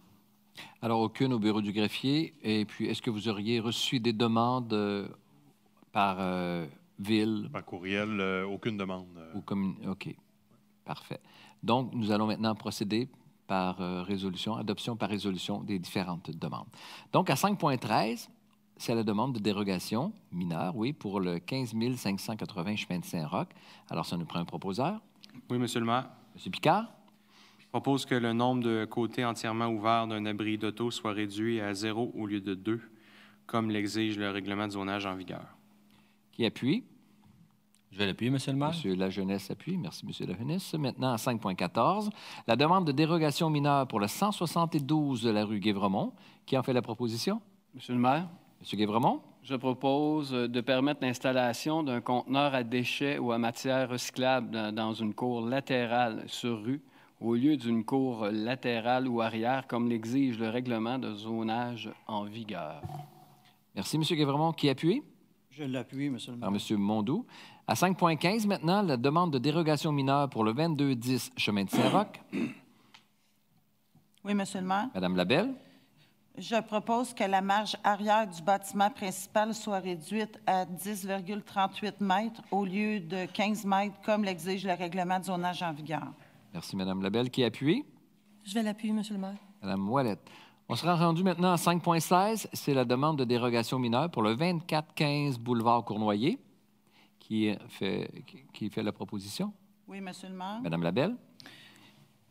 Alors, aucune au bureau du greffier. Et puis, est-ce que vous auriez reçu des demandes euh, par ville? Par courriel, aucune demande. OK. Parfait. Donc, nous allons maintenant procéder par résolution, adoption par résolution des différentes demandes. Donc, à 5.13, c'est la demande de dérogation mineure, oui, pour le 15 580 chemin de Saint-Roch. Alors, ça nous prend un proposeur. Oui, Monsieur le maire. Monsieur Picard? Je propose que le nombre de côtés entièrement ouverts d'un abri d'auto soit réduit à zéro au lieu de deux, comme l'exige le règlement de zonage en vigueur. Qui appuie? Je vais l'appuyer, Monsieur le maire. Monsieur la Jeunesse appuie. Merci, Monsieur la Jeunesse. Maintenant, à 5.14, la demande de dérogation mineure pour le 172 de la rue Guévremont. Qui en fait la proposition? Monsieur le maire. Monsieur Guévremont je propose euh, de permettre l'installation d'un conteneur à déchets ou à matières recyclables dans, une cour latérale sur rue au lieu d'une cour latérale ou arrière, comme l'exige le règlement de zonage en vigueur. Merci, M. Gavremont. Qui appuie? Je l'appuie, M. le maire. M. Mondou. À 5.15, maintenant, la demande de dérogation mineure pour le 2210 chemin de Saint-Roch. Oui, M. le maire. Mme Labelle. Je propose que la marge arrière du bâtiment principal soit réduite à 10,38 mètres au lieu de 15 mètres, comme l'exige le règlement de zonage en vigueur. Merci, Mme Labelle. Qui est Je vais l'appuyer, M. le maire. Mme Ouellette. On sera rendu maintenant à 5.16. C'est la demande de dérogation mineure pour le 24-15 boulevard Cournoyer. Qui fait, qui fait la proposition? Oui, M. le maire. Mme Labelle?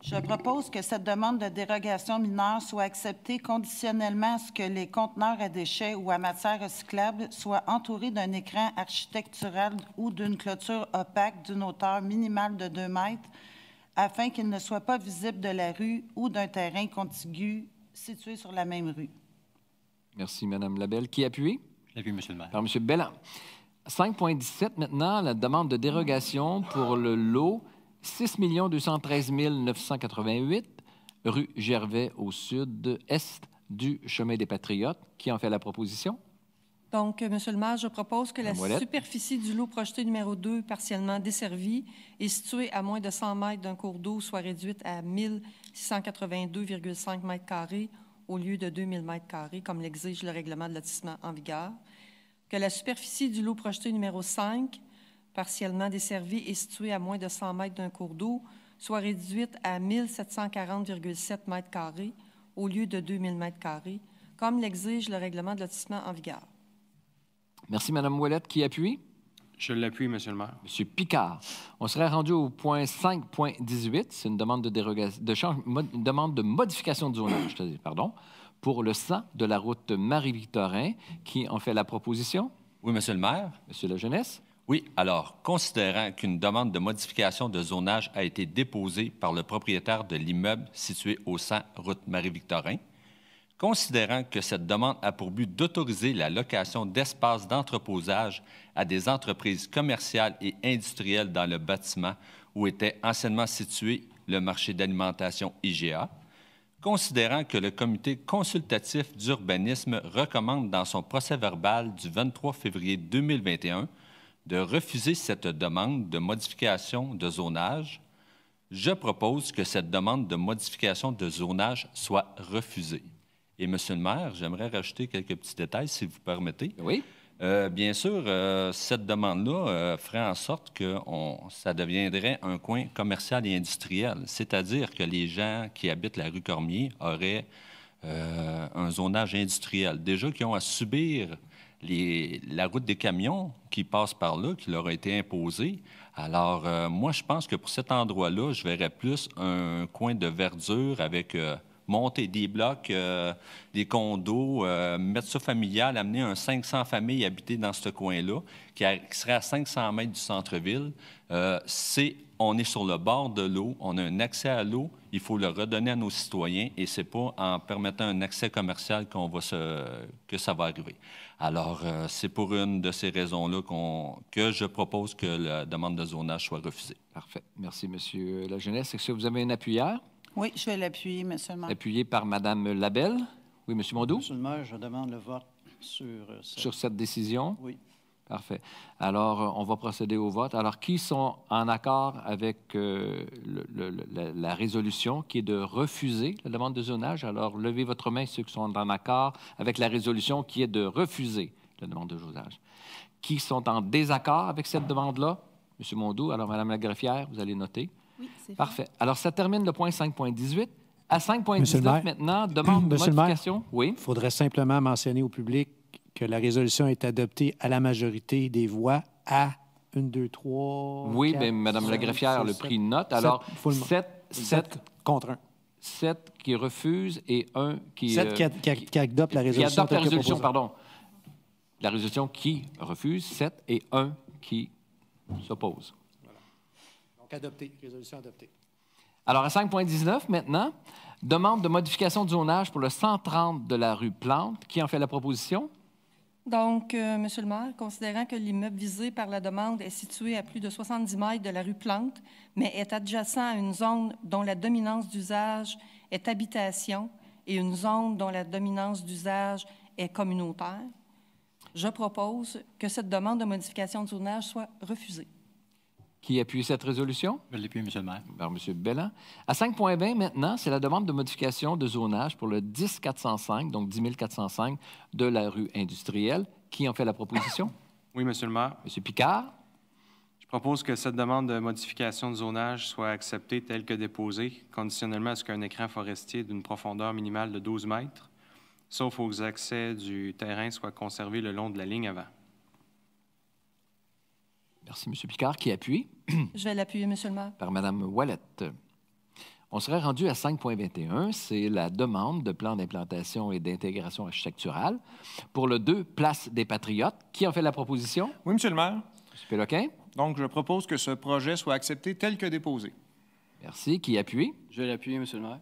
Je propose que cette demande de dérogation mineure soit acceptée conditionnellement à ce que les conteneurs à déchets ou à matière recyclable soient entourés d'un écran architectural ou d'une clôture opaque d'une hauteur minimale de 2 mètres afin qu'ils ne soient pas visibles de la rue ou d'un terrain contigu situé sur la même rue. Merci, Mme Labelle. Qui appuie? J'appuie, M. le maire. M. 5.17 maintenant, la demande de dérogation pour le lot 6 213 988 rue Gervais au sud-est du chemin des Patriotes. Qui en fait la proposition? Donc, euh, Monsieur le maire, je propose que la superficie du lot projeté numéro 2, partiellement desservie et située à moins de 100 mètres d'un cours d'eau, soit réduite à 1682,5 mètres carrés au lieu de 2000 mètres carrés, comme l'exige le règlement de lotissement en vigueur. Que la superficie du lot projeté numéro 5, partiellement desservie et située à moins de 100 mètres d'un cours d'eau, soit réduite à 1740,7 mètres carrés au lieu de 2000 mètres carrés, comme l'exige le règlement de lotissement en vigueur. Merci, Mme Ouellette. Qui appuie? Je l'appuie, M. le maire. M. Picard. On serait rendu au point 5.18. C'est une demande de de demande de modification de zonage, pardon, pour le sang de la route Marie-Victorin. Qui en fait la proposition? Oui, M. le maire. M. la jeunesse. Oui, alors, considérant qu'une demande de modification de zonage a été déposée par le propriétaire de l'immeuble situé au 100 route Marie-Victorin, considérant que cette demande a pour but d'autoriser la location d'espaces d'entreposage à des entreprises commerciales et industrielles dans le bâtiment où était anciennement situé le marché d'alimentation IGA, considérant que le comité consultatif d'urbanisme recommande dans son procès verbal du 23 février 2021 de refuser cette demande de modification de zonage, je propose que cette demande de modification de zonage soit refusée. Et, Monsieur le maire, j'aimerais rajouter quelques petits détails, si vous permettez. Oui. Euh, bien sûr, euh, cette demande-là euh, ferait en sorte que ça deviendrait un coin commercial et industriel, c'est-à-dire que les gens qui habitent la rue Cormier auraient un zonage industriel, déjà qui ont à subir la route des camions qui passe par là, qui leur a été imposée. Alors, euh, moi, je pense que pour cet endroit-là, je verrais plus un coin de verdure avec euh, monter des blocs, euh, des condos, mettre ça familial, amener un 500 familles habiter dans ce coin-là, qui, serait à 500 mètres du centre-ville. Si on est sur le bord de l'eau, on a un accès à l'eau, il faut le redonner à nos citoyens et c'est pas en permettant un accès commercial qu'on que ça va arriver. Alors, euh, c'est pour une de ces raisons-là que je propose que la demande de zonage soit refusée. Parfait. Merci, M. la jeunesse. Est-ce que vous avez une appuyère? Oui, je vais l'appuyer, Monsieur le maire. Appuyé par Mme Labelle. Oui, M. Mondou? le maire, je demande le vote sur, euh, sur cette décision. Oui. Parfait. Alors, euh, on va procéder au vote. Alors, qui sont en accord avec euh, la, résolution qui est de refuser la demande de zonage? Alors, levez votre main ceux qui sont en accord avec la résolution qui est de refuser la demande de zonage. Qui sont en désaccord avec cette demande-là? Monsieur Mondou, alors Madame la greffière, vous allez noter. Oui, c'est Parfait. Alors, ça termine le point 5.18. À 5.19 maintenant, demande de modification. Oui. Il faudrait simplement mentionner au public que la résolution est adoptée à la majorité des voix à 1, 2, 3. Oui, bien, Mme la greffière le prix note. Alors, 7, contre 1. 7 qui refuse et 1 qui. 7 euh, qui, adopte la résolution. Qui la résolution, pardon. La résolution qui refuse, 7 et 1 qui s'oppose. Donc, adoptée, résolution adoptée. Alors, à 5.19 maintenant, demande de modification du zonage pour le 130 de la rue Plante. Qui en fait la proposition? Donc, euh, Monsieur le maire, considérant que l'immeuble visé par la demande est situé à plus de 70 mètres de la rue Plante, mais est adjacent à une zone dont la dominance d'usage est habitation et une zone dont la dominance d'usage est communautaire, je propose que cette demande de modification de zonage soit refusée. Qui appuie cette résolution? Je l'appuie, M. le maire. M. Bellin. À 5.20, maintenant, c'est la demande de modification de zonage pour le 10405, donc 10 405 de la rue industrielle. Qui en fait la proposition? Oui, M. le maire. M. Picard. Je propose que cette demande de modification de zonage soit acceptée telle que déposée, conditionnellement à ce qu'un écran forestier d'une profondeur minimale de 12 mètres, sauf aux accès du terrain, soit conservé le long de la ligne avant. Merci, M. Picard, qui appuie. Je vais l'appuyer, M. le maire. Par Mme Wallet. On serait rendu à 5.21, c'est la demande de plan d'implantation et d'intégration architecturale. Pour le 2, place des Patriotes. Qui en fait la proposition? Oui, M. le maire. M. Péloquin. Donc, je propose que ce projet soit accepté tel que déposé. Merci. Qui appuie? Je vais l'appuyer, M. le maire.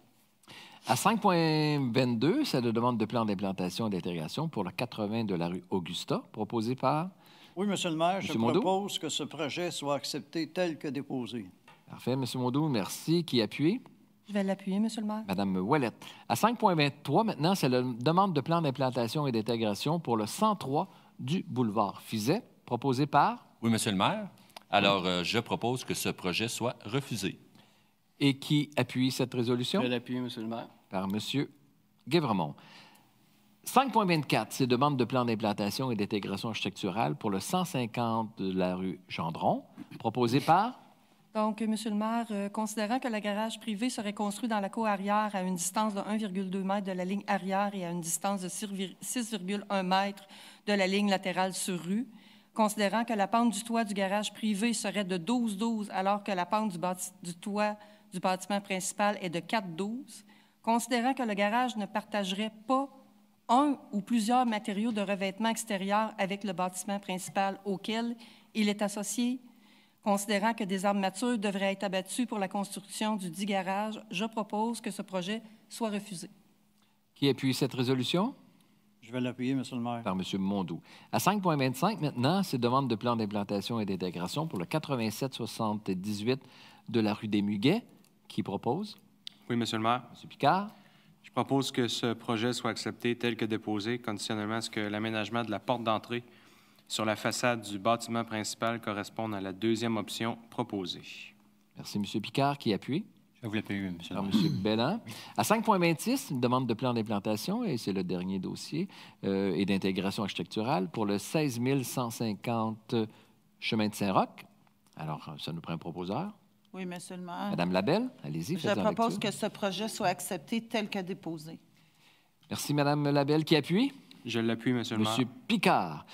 À 5.22, c'est la demande de plan d'implantation et d'intégration pour le 80 de la rue Augusta, proposée par oui, Monsieur le maire, je propose que ce projet soit accepté tel que déposé. Parfait, M. Mondeau, merci. Qui appuie? Je vais l'appuyer, Monsieur le maire. Madame Ouellet. À 5.23, maintenant, c'est la demande de plan d'implantation et d'intégration pour le 103 du boulevard Fizet, proposé par? Oui, Monsieur le maire. Alors, euh, je propose que ce projet soit refusé. Et qui appuie cette résolution? Je l'appuyer, Monsieur le maire. Par Monsieur Guévremont. 5.24, c'est demande de plan d'implantation et d'intégration architecturale pour le 150 de la rue Gendron, proposé par... Donc, euh, Monsieur le maire, euh, considérant que le garage privé serait construit dans la cour arrière à une distance de 1,2 m de la ligne arrière et à une distance de 6,1 m de la ligne latérale sur rue, considérant que la pente du toit du garage privé serait de 12-12 alors que la pente du, du toit du bâtiment principal est de 4-12, considérant que le garage ne partagerait pas un ou plusieurs matériaux de revêtement extérieur avec le bâtiment principal auquel il est associé. Considérant que des armes matures devraient être abattues pour la construction du dit garage, je propose que ce projet soit refusé. Qui appuie cette résolution? Je vais l'appuyer, M. le maire. Par M. Mondou. À 5.25, maintenant, c'est demande de plan d'implantation et d'intégration pour le 8778 de la rue des Muguets. Qui propose? Oui, M. le maire. M. Picard propose que ce projet soit accepté tel que déposé, conditionnellement à ce que l'aménagement de la porte d'entrée sur la façade du bâtiment principal corresponde à la deuxième option proposée. Merci, M. Picard, qui appuie. Je vous l'appuie, M. Alors, M. Bellin. À 5.26, une demande de plan d'implantation, et c'est le dernier dossier, euh, et d'intégration architecturale pour le 16 150 chemin de Saint-Roch. Alors, ça nous prend un proposeur. Oui, Monsieur le maire. Madame Labelle, allez-y. Je propose que ce projet soit accepté tel qu'à déposé. Merci, Madame Labelle. Qui appuie? Je l'appuie, Monsieur le maire. Monsieur Picard.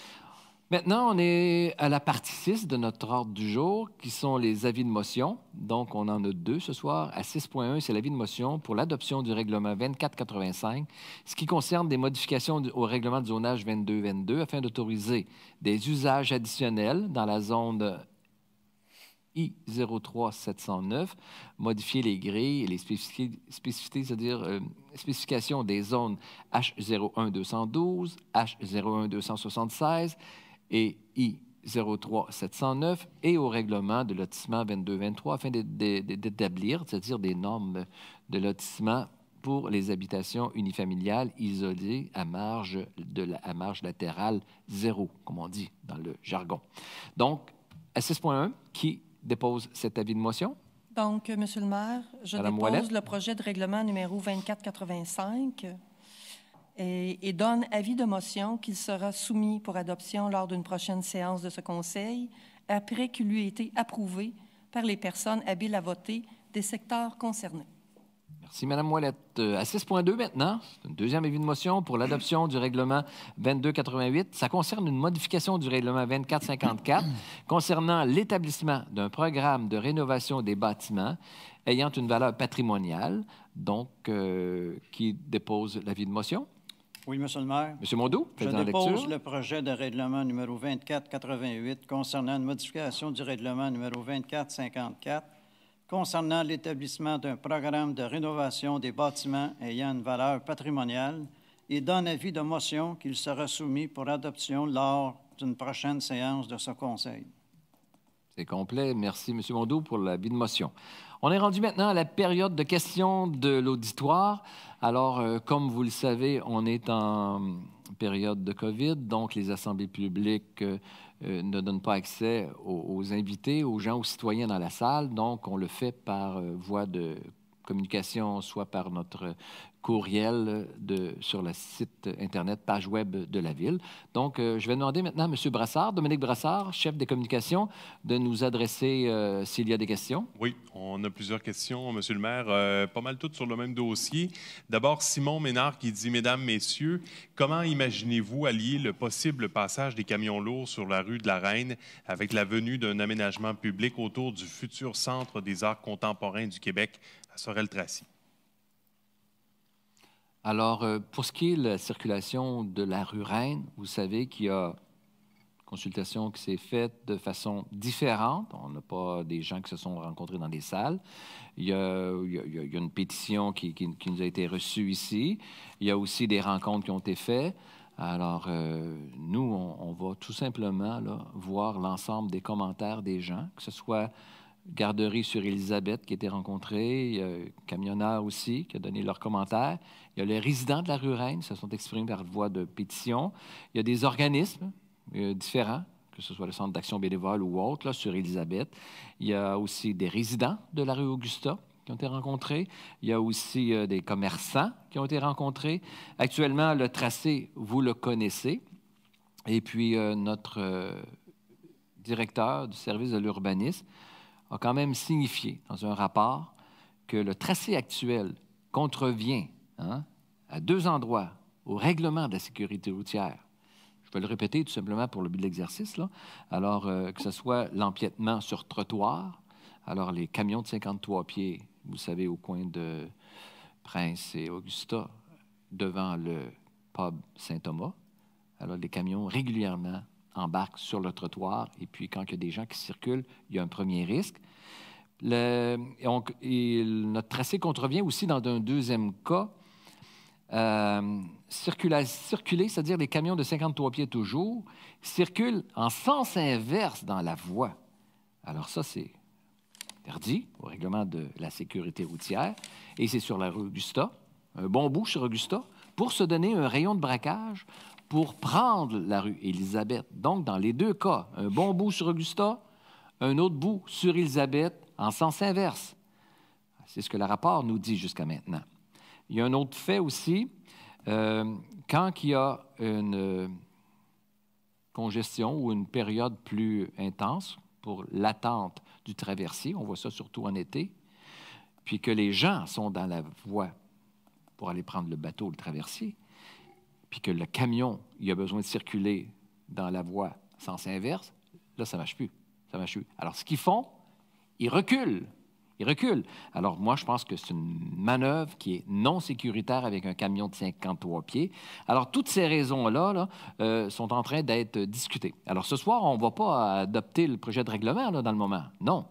Maintenant, on est à la partie 6 de notre ordre du jour, qui sont les avis de motion. Donc, on en a deux ce soir. À 6.1, c'est l'avis de motion pour l'adoption du règlement 2485, ce qui concerne des modifications au règlement de zonage 2222 afin d'autoriser des usages additionnels dans la zone I-03-709, modifier les grilles et les spécificités, c'est-à-dire euh, spécifications des zones H01-212, H01-276 et I-03-709 et au règlement de lotissement 2223 afin d'établir, c'est-à-dire des normes de lotissement pour les habitations unifamiliales isolées à marge, de la, à marge latérale zéro, comme on dit dans le jargon. Donc, à 6.1, qui dépose cet avis de motion. Donc, euh, Monsieur le maire, je dépose le projet de règlement numéro 2485 euh, et, et donne avis de motion qu'il sera soumis pour adoption lors d'une prochaine séance de ce Conseil après qu'il ait été approuvé par les personnes habiles à voter des secteurs concernés. Si Mme Ouellette. Euh, à 6.2 maintenant, une deuxième avis de motion pour l'adoption du règlement 2288. Ça concerne une modification du règlement 2454 concernant l'établissement d'un programme de rénovation des bâtiments ayant une valeur patrimoniale. Donc, euh, qui dépose l'avis de motion? Oui, M. le maire. M. Mondeau, je dépose le projet de règlement numéro 2488 concernant une modification du règlement numéro 2454 concernant l'établissement d'un programme de rénovation des bâtiments ayant une valeur patrimoniale et donne avis de motion qu'il sera soumis pour adoption lors d'une prochaine séance de ce Conseil. C'est complet. Merci, M. Mondou, pour l'avis de motion. On est rendu maintenant à la période de questions de l'auditoire. Alors, euh, comme vous le savez, on est en période de COVID, donc les assemblées publiques euh, euh, ne donne pas accès aux, invités, aux gens, aux citoyens dans la salle. Donc, on le fait par euh, voie de communication, soit par notre courriel de, sur le site Internet, page web de la Ville. Donc, euh, je vais demander maintenant à M. Brassard, Dominique Brassard, chef des communications, de nous adresser euh, s'il y a des questions. Oui, on a plusieurs questions, M. le maire, euh, pas mal toutes sur le même dossier. D'abord, Simon Ménard qui dit, Mesdames, Messieurs, comment imaginez-vous allier le possible passage des camions lourds sur la rue de la Reine avec la venue d'un aménagement public autour du futur Centre des arts contemporains du Québec à Sorel-Tracy? Alors, euh, pour ce qui est de la circulation de la rue Reine, vous savez qu'il y a consultation qui s'est faite de façon différente. On n'a pas des gens qui se sont rencontrés dans des salles. Il y a, une pétition qui, nous a été reçue ici. Il y a aussi des rencontres qui ont été faites. Alors, euh, nous, on, va tout simplement voir l'ensemble des commentaires des gens, que ce soit garderie sur Élisabeth qui a été rencontrée, il y a aussi qui a donné leurs commentaires, il y a les résidents de la rue Reine qui se sont exprimés par voie de pétition, il y a des organismes euh, différents, que ce soit le Centre d'action bénévole ou autre, là, sur Élisabeth. Il y a aussi des résidents de la rue Augusta qui ont été rencontrés. Il y a aussi euh, des commerçants qui ont été rencontrés. Actuellement, le tracé, vous le connaissez. Et puis, euh, notre directeur du service de l'urbanisme a quand même signifié dans un rapport que le tracé actuel contrevient hein, à deux endroits au règlement de la sécurité routière. Je peux le répéter tout simplement pour le but de l'exercice. Alors, euh, que ce soit l'empiètement sur trottoir, alors les camions de 53 pieds, vous savez, au coin de Prince et Augusta, devant le pub Saint-Thomas, alors les camions régulièrement embarque sur le trottoir. Et puis, quand il y a des gens qui circulent, il y a un premier risque. notre tracé contrevient aussi dans un deuxième cas. Euh, circuler, c'est-à-dire les camions de 53 pieds toujours, circulent en sens inverse dans la voie. Alors ça, c'est interdit au règlement de la sécurité routière. Et c'est sur la rue Augusta, un bon bout sur Augusta, pour se donner un rayon de braquage pour prendre la rue Élisabeth. Donc, dans les deux cas, un bon bout sur Augusta, un autre bout sur Élisabeth, en sens inverse. C'est ce que le rapport nous dit jusqu'à maintenant. Il y a un autre fait aussi. Euh, quand il y a une euh, congestion ou une période plus intense pour l'attente du traversier, on voit ça surtout en été, puis que les gens sont dans la voie pour aller prendre le bateau, le traversier, puis que le camion, il a besoin de circuler dans la voie sens inverse, là, ça ne marche plus. Ça marche plus. Alors, ce qu'ils font, ils reculent. Ils reculent. Alors, moi, je pense que c'est une manœuvre qui est non sécuritaire avec un camion de 53 pieds. Alors, toutes ces raisons-là euh, sont en train d'être discutées. Alors, ce soir, on ne va pas adopter le projet de règlement là, dans le moment. Non.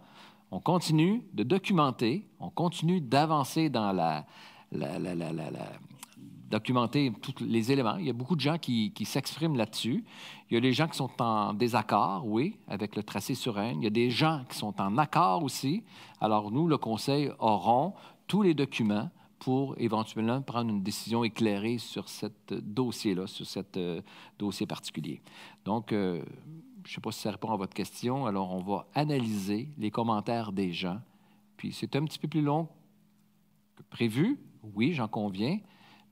On continue de documenter, on continue d'avancer dans la documenter tous les éléments. Il y a beaucoup de gens qui, s'expriment là-dessus. Il y a des gens qui sont en désaccord, oui, avec le tracé sur Rennes. Il y a des gens qui sont en accord aussi. Alors nous, le Conseil, aurons tous les documents pour éventuellement prendre une décision éclairée sur ce dossier-là, sur ce euh, dossier particulier. Donc, euh, je ne sais pas si ça répond à votre question. Alors, on va analyser les commentaires des gens. Puis, c'est un petit peu plus long que prévu, oui, j'en conviens,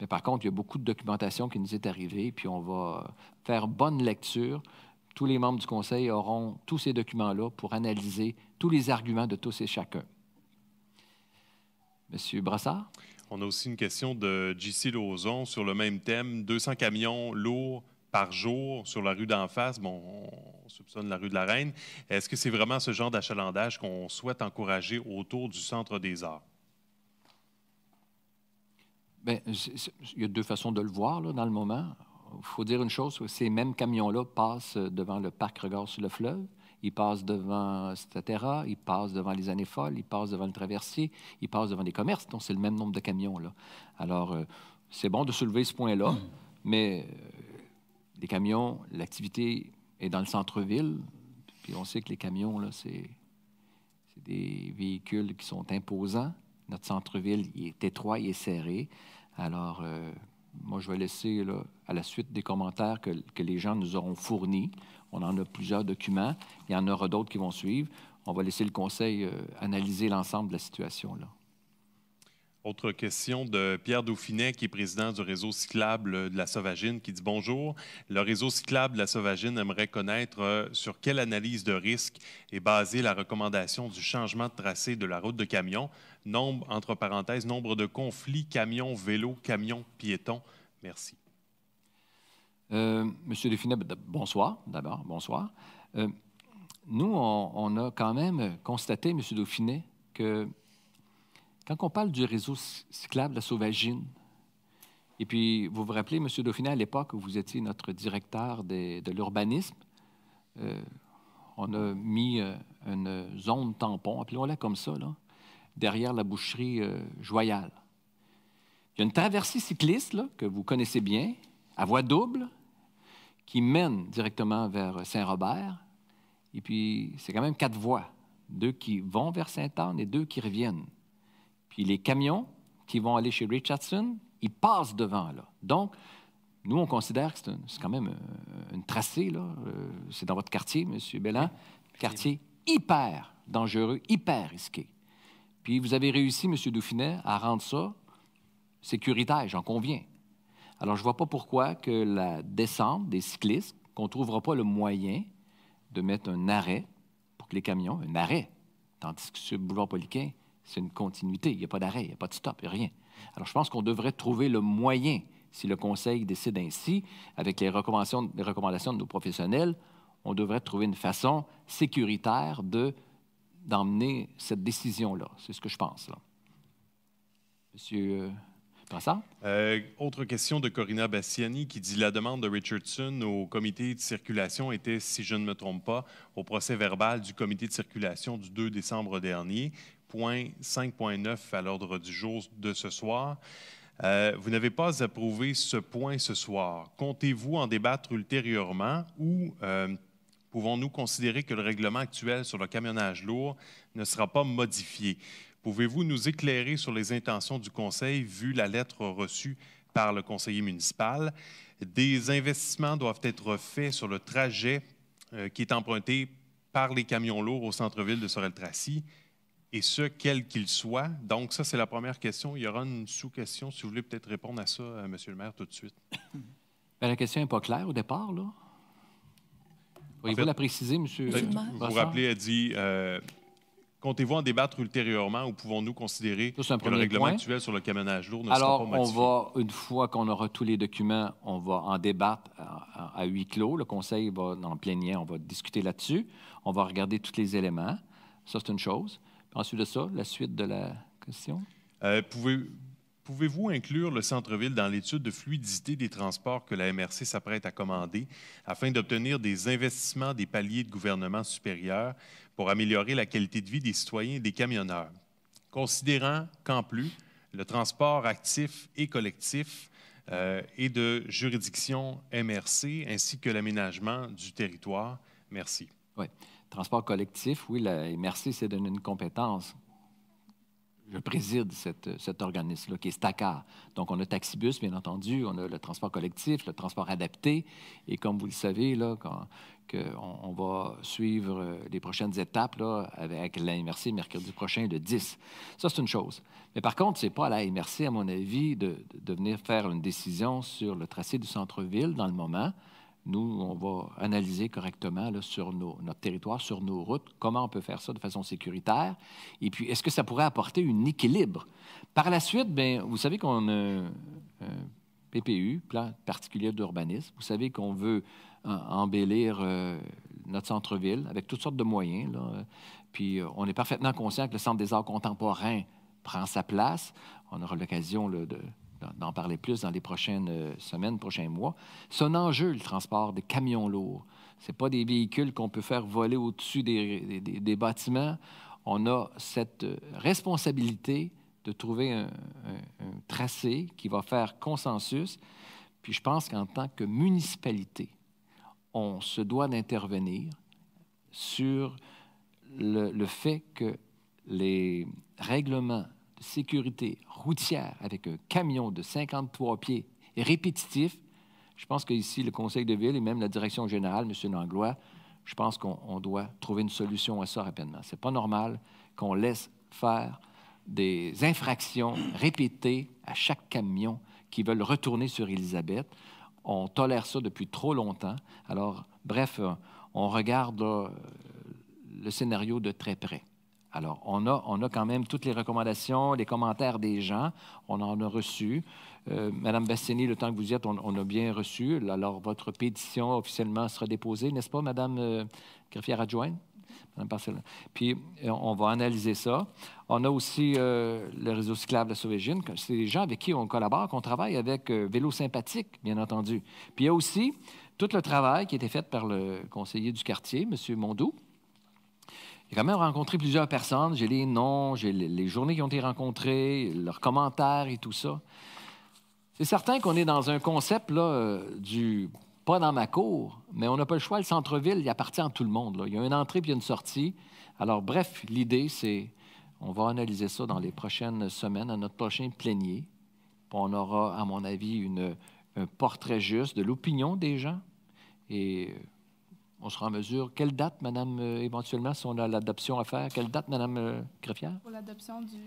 mais par contre, il y a beaucoup de documentation qui nous est arrivée, puis on va faire bonne lecture. Tous les membres du Conseil auront tous ces documents-là pour analyser tous les arguments de tous et chacun. Monsieur Brassard? On a aussi une question de JC Lauzon sur le même thème. 200 camions lourds par jour sur la rue d'en face. Bon, on soupçonne la rue de la Reine. Est-ce que c'est vraiment ce genre d'achalandage qu'on souhaite encourager autour du Centre des arts? Bien, il y a deux façons de le voir là, dans le moment. Il faut dire une chose, ces mêmes camions-là passent devant le parc Regard sur le fleuve, ils passent devant Statera, ils passent devant les années folles, ils passent devant le traversier, ils passent devant les commerces, donc c'est le même nombre de camions. Là. Alors, euh, c'est bon de soulever ce point-là, hmm. mais euh, les camions, l'activité est dans le centre-ville, puis on sait que les camions, là, c'est des véhicules qui sont imposants. Notre centre-ville, est étroit, et est serré. Alors, euh, moi, je vais laisser à la suite des commentaires que, les gens nous auront fournis. On en a plusieurs documents. Il y en aura d'autres qui vont suivre. On va laisser le Conseil euh, analyser l'ensemble de la situation. là. Autre question de Pierre Dauphinet, qui est président du réseau cyclable de la Sauvagine, qui dit bonjour. Le réseau cyclable de la Sauvagine aimerait connaître euh, sur quelle analyse de risque est basée la recommandation du changement de tracé de la route de camion. Nombre, entre parenthèses, nombre de conflits camion, vélo, camion, piéton. Merci. Euh, Monsieur Dauphinet, ben, bonsoir d'abord. Bonsoir. Euh, nous, on, on, a quand même constaté, Monsieur Dauphinet, que quand on parle du réseau cyclable, la Sauvagine, et puis vous vous rappelez, M. Dauphiné, à l'époque, où vous étiez notre directeur de l'urbanisme. Euh, on a mis euh, une zone tampon, appelons-la comme ça, là, derrière la boucherie euh, Joyal. Il y a une traversée cycliste que vous connaissez bien, à voie double, qui mène directement vers Saint-Robert. Et puis, c'est quand même quatre voies, deux qui vont vers saint anne et deux qui reviennent. Puis les camions qui vont aller chez Richardson, ils passent devant, là. Donc, nous, on considère que c'est quand même euh, une tracée, là. Euh, c'est dans votre quartier, M. Bellin, Quartier hyper dangereux, hyper risqué. Puis vous avez réussi, M. Dauphinet, à rendre ça sécuritaire, j'en conviens. Alors, je ne vois pas pourquoi que la descente des cyclistes, qu'on ne trouvera pas le moyen de mettre un arrêt pour que les camions, un arrêt, tandis que sur le boulevard Poliquin, c'est une continuité. Il n'y a pas d'arrêt, il n'y a pas de stop, il n'y a rien. Alors, je pense qu'on devrait trouver le moyen, si le Conseil décide ainsi, avec les recommandations, recommandations de nos professionnels, on devrait trouver une façon sécuritaire de, d'emmener cette décision-là. C'est ce que je pense. Là. Monsieur. Euh, euh, autre question de Corina Bassiani qui dit la demande de Richardson au comité de circulation était, si je ne me trompe pas, au procès verbal du comité de circulation du 2 décembre dernier point 5.9 à l'ordre du jour de ce soir. Euh, vous n'avez pas approuvé ce point ce soir. Comptez-vous en débattre ultérieurement ou euh, pouvons-nous considérer que le règlement actuel sur le camionnage lourd ne sera pas modifié? Pouvez-vous nous éclairer sur les intentions du Conseil vu la lettre reçue par le conseiller municipal? Des investissements doivent être faits sur le trajet euh, qui est emprunté par les camions lourds au centre-ville de Sorel-Tracy et ce, quel qu'il soit? Donc, ça, c'est la première question. Il y aura une sous-question, si vous voulez peut-être répondre à ça, euh, Monsieur M. le maire, tout de suite. Ben, la question n'est pas claire au départ, là. Pourriez-vous la préciser, M. le maire? Vous vous rappelez, elle dit euh, Comptez-vous en débattre ultérieurement ou pouvons-nous considérer que le règlement actuel sur le camionnage lourd ne sera pas modifié? Alors, on va, une fois qu'on aura tous les documents, on va en débattre à, à huis clos. Le Conseil va en plénière, on va discuter là-dessus. On va regarder tous les éléments. Ça, c'est une chose. Ensuite de ça, la suite de la question. Euh, pouvez, vous inclure le centre-ville dans l'étude de fluidité des transports que la MRC s'apprête à commander afin d'obtenir des investissements des paliers de gouvernement supérieurs pour améliorer la qualité de vie des citoyens et des camionneurs? Considérant qu'en plus, le transport actif et collectif euh, est de juridiction MRC ainsi que l'aménagement du territoire. Merci. Oui. Transport collectif, oui, la MRC s'est donné une compétence. Je préside cette, cet organisme-là, qui est STACAR. Donc, on a taxi-bus, bien entendu, on a le transport collectif, le transport adapté. Et comme vous le savez, là, on, va suivre les prochaines étapes avec la MRC mercredi prochain, le 10. Ça, c'est une chose. Mais par contre, ce n'est pas à la MRC, à mon avis, de, de venir faire une décision sur le tracé du centre-ville dans le moment nous, on va analyser correctement sur nos, notre territoire, sur nos routes, comment on peut faire ça de façon sécuritaire. Et puis, est-ce que ça pourrait apporter un équilibre? Par la suite, ben, vous savez qu'on a un, euh, PPU, plan particulier d'urbanisme. Vous savez qu'on veut euh, embellir euh, notre centre-ville avec toutes sortes de moyens. Puis, on est parfaitement conscient que le Centre des arts contemporains prend sa place. On aura l'occasion de, d'en parler plus dans les prochaines euh, semaines, prochains mois. C'est un enjeu, le transport des camions lourds. Ce pas des véhicules qu'on peut faire voler au-dessus des, bâtiments. On a cette euh, responsabilité de trouver un, tracé qui va faire consensus. Puis je pense qu'en tant que municipalité, on se doit d'intervenir sur le, le fait que les règlements sécurité routière avec un camion de 53 pieds répétitif, je pense qu'ici, le conseil de ville et même la direction générale, M. Langlois, je pense qu'on doit trouver une solution à ça rapidement. Ce n'est pas normal qu'on laisse faire des infractions répétées à chaque camion qui veulent retourner sur Élisabeth. On tolère ça depuis trop longtemps. Alors, bref, euh, on regarde euh, le scénario de très près. Alors, on a, quand même toutes les recommandations, les commentaires des gens. On en a reçu. Euh, Madame Bassini, le temps que vous y êtes, on, a bien reçu. Alors, votre pétition officiellement sera déposée, n'est-ce pas, Madame euh, greffière Puis, euh, on va analyser ça. On a aussi euh, le réseau cyclable de la Sauvégine. C'est les gens avec qui on collabore, qu'on travaille avec Vélo Sympathique, bien entendu. Puis, il y a aussi tout le travail qui a été fait par le conseiller du quartier, M. Mondou, j'ai quand même rencontré plusieurs personnes. J'ai les noms, j'ai les, journées qui ont été rencontrées, leurs commentaires et tout ça. C'est certain qu'on est dans un concept là, euh, du pas dans ma cour, mais on n'a pas le choix. Le centre-ville, il appartient à tout le monde. Là. Il y a une entrée puis une sortie. Alors, bref, l'idée, c'est on va analyser ça dans les prochaines semaines, à notre prochain plénier. on aura, à mon avis, une, un portrait juste de l'opinion des gens. Et euh, on sera en mesure. Quelle date, Madame, euh, éventuellement, si on a l'adoption à faire? Quelle date, Madame euh, Pour l'adoption du...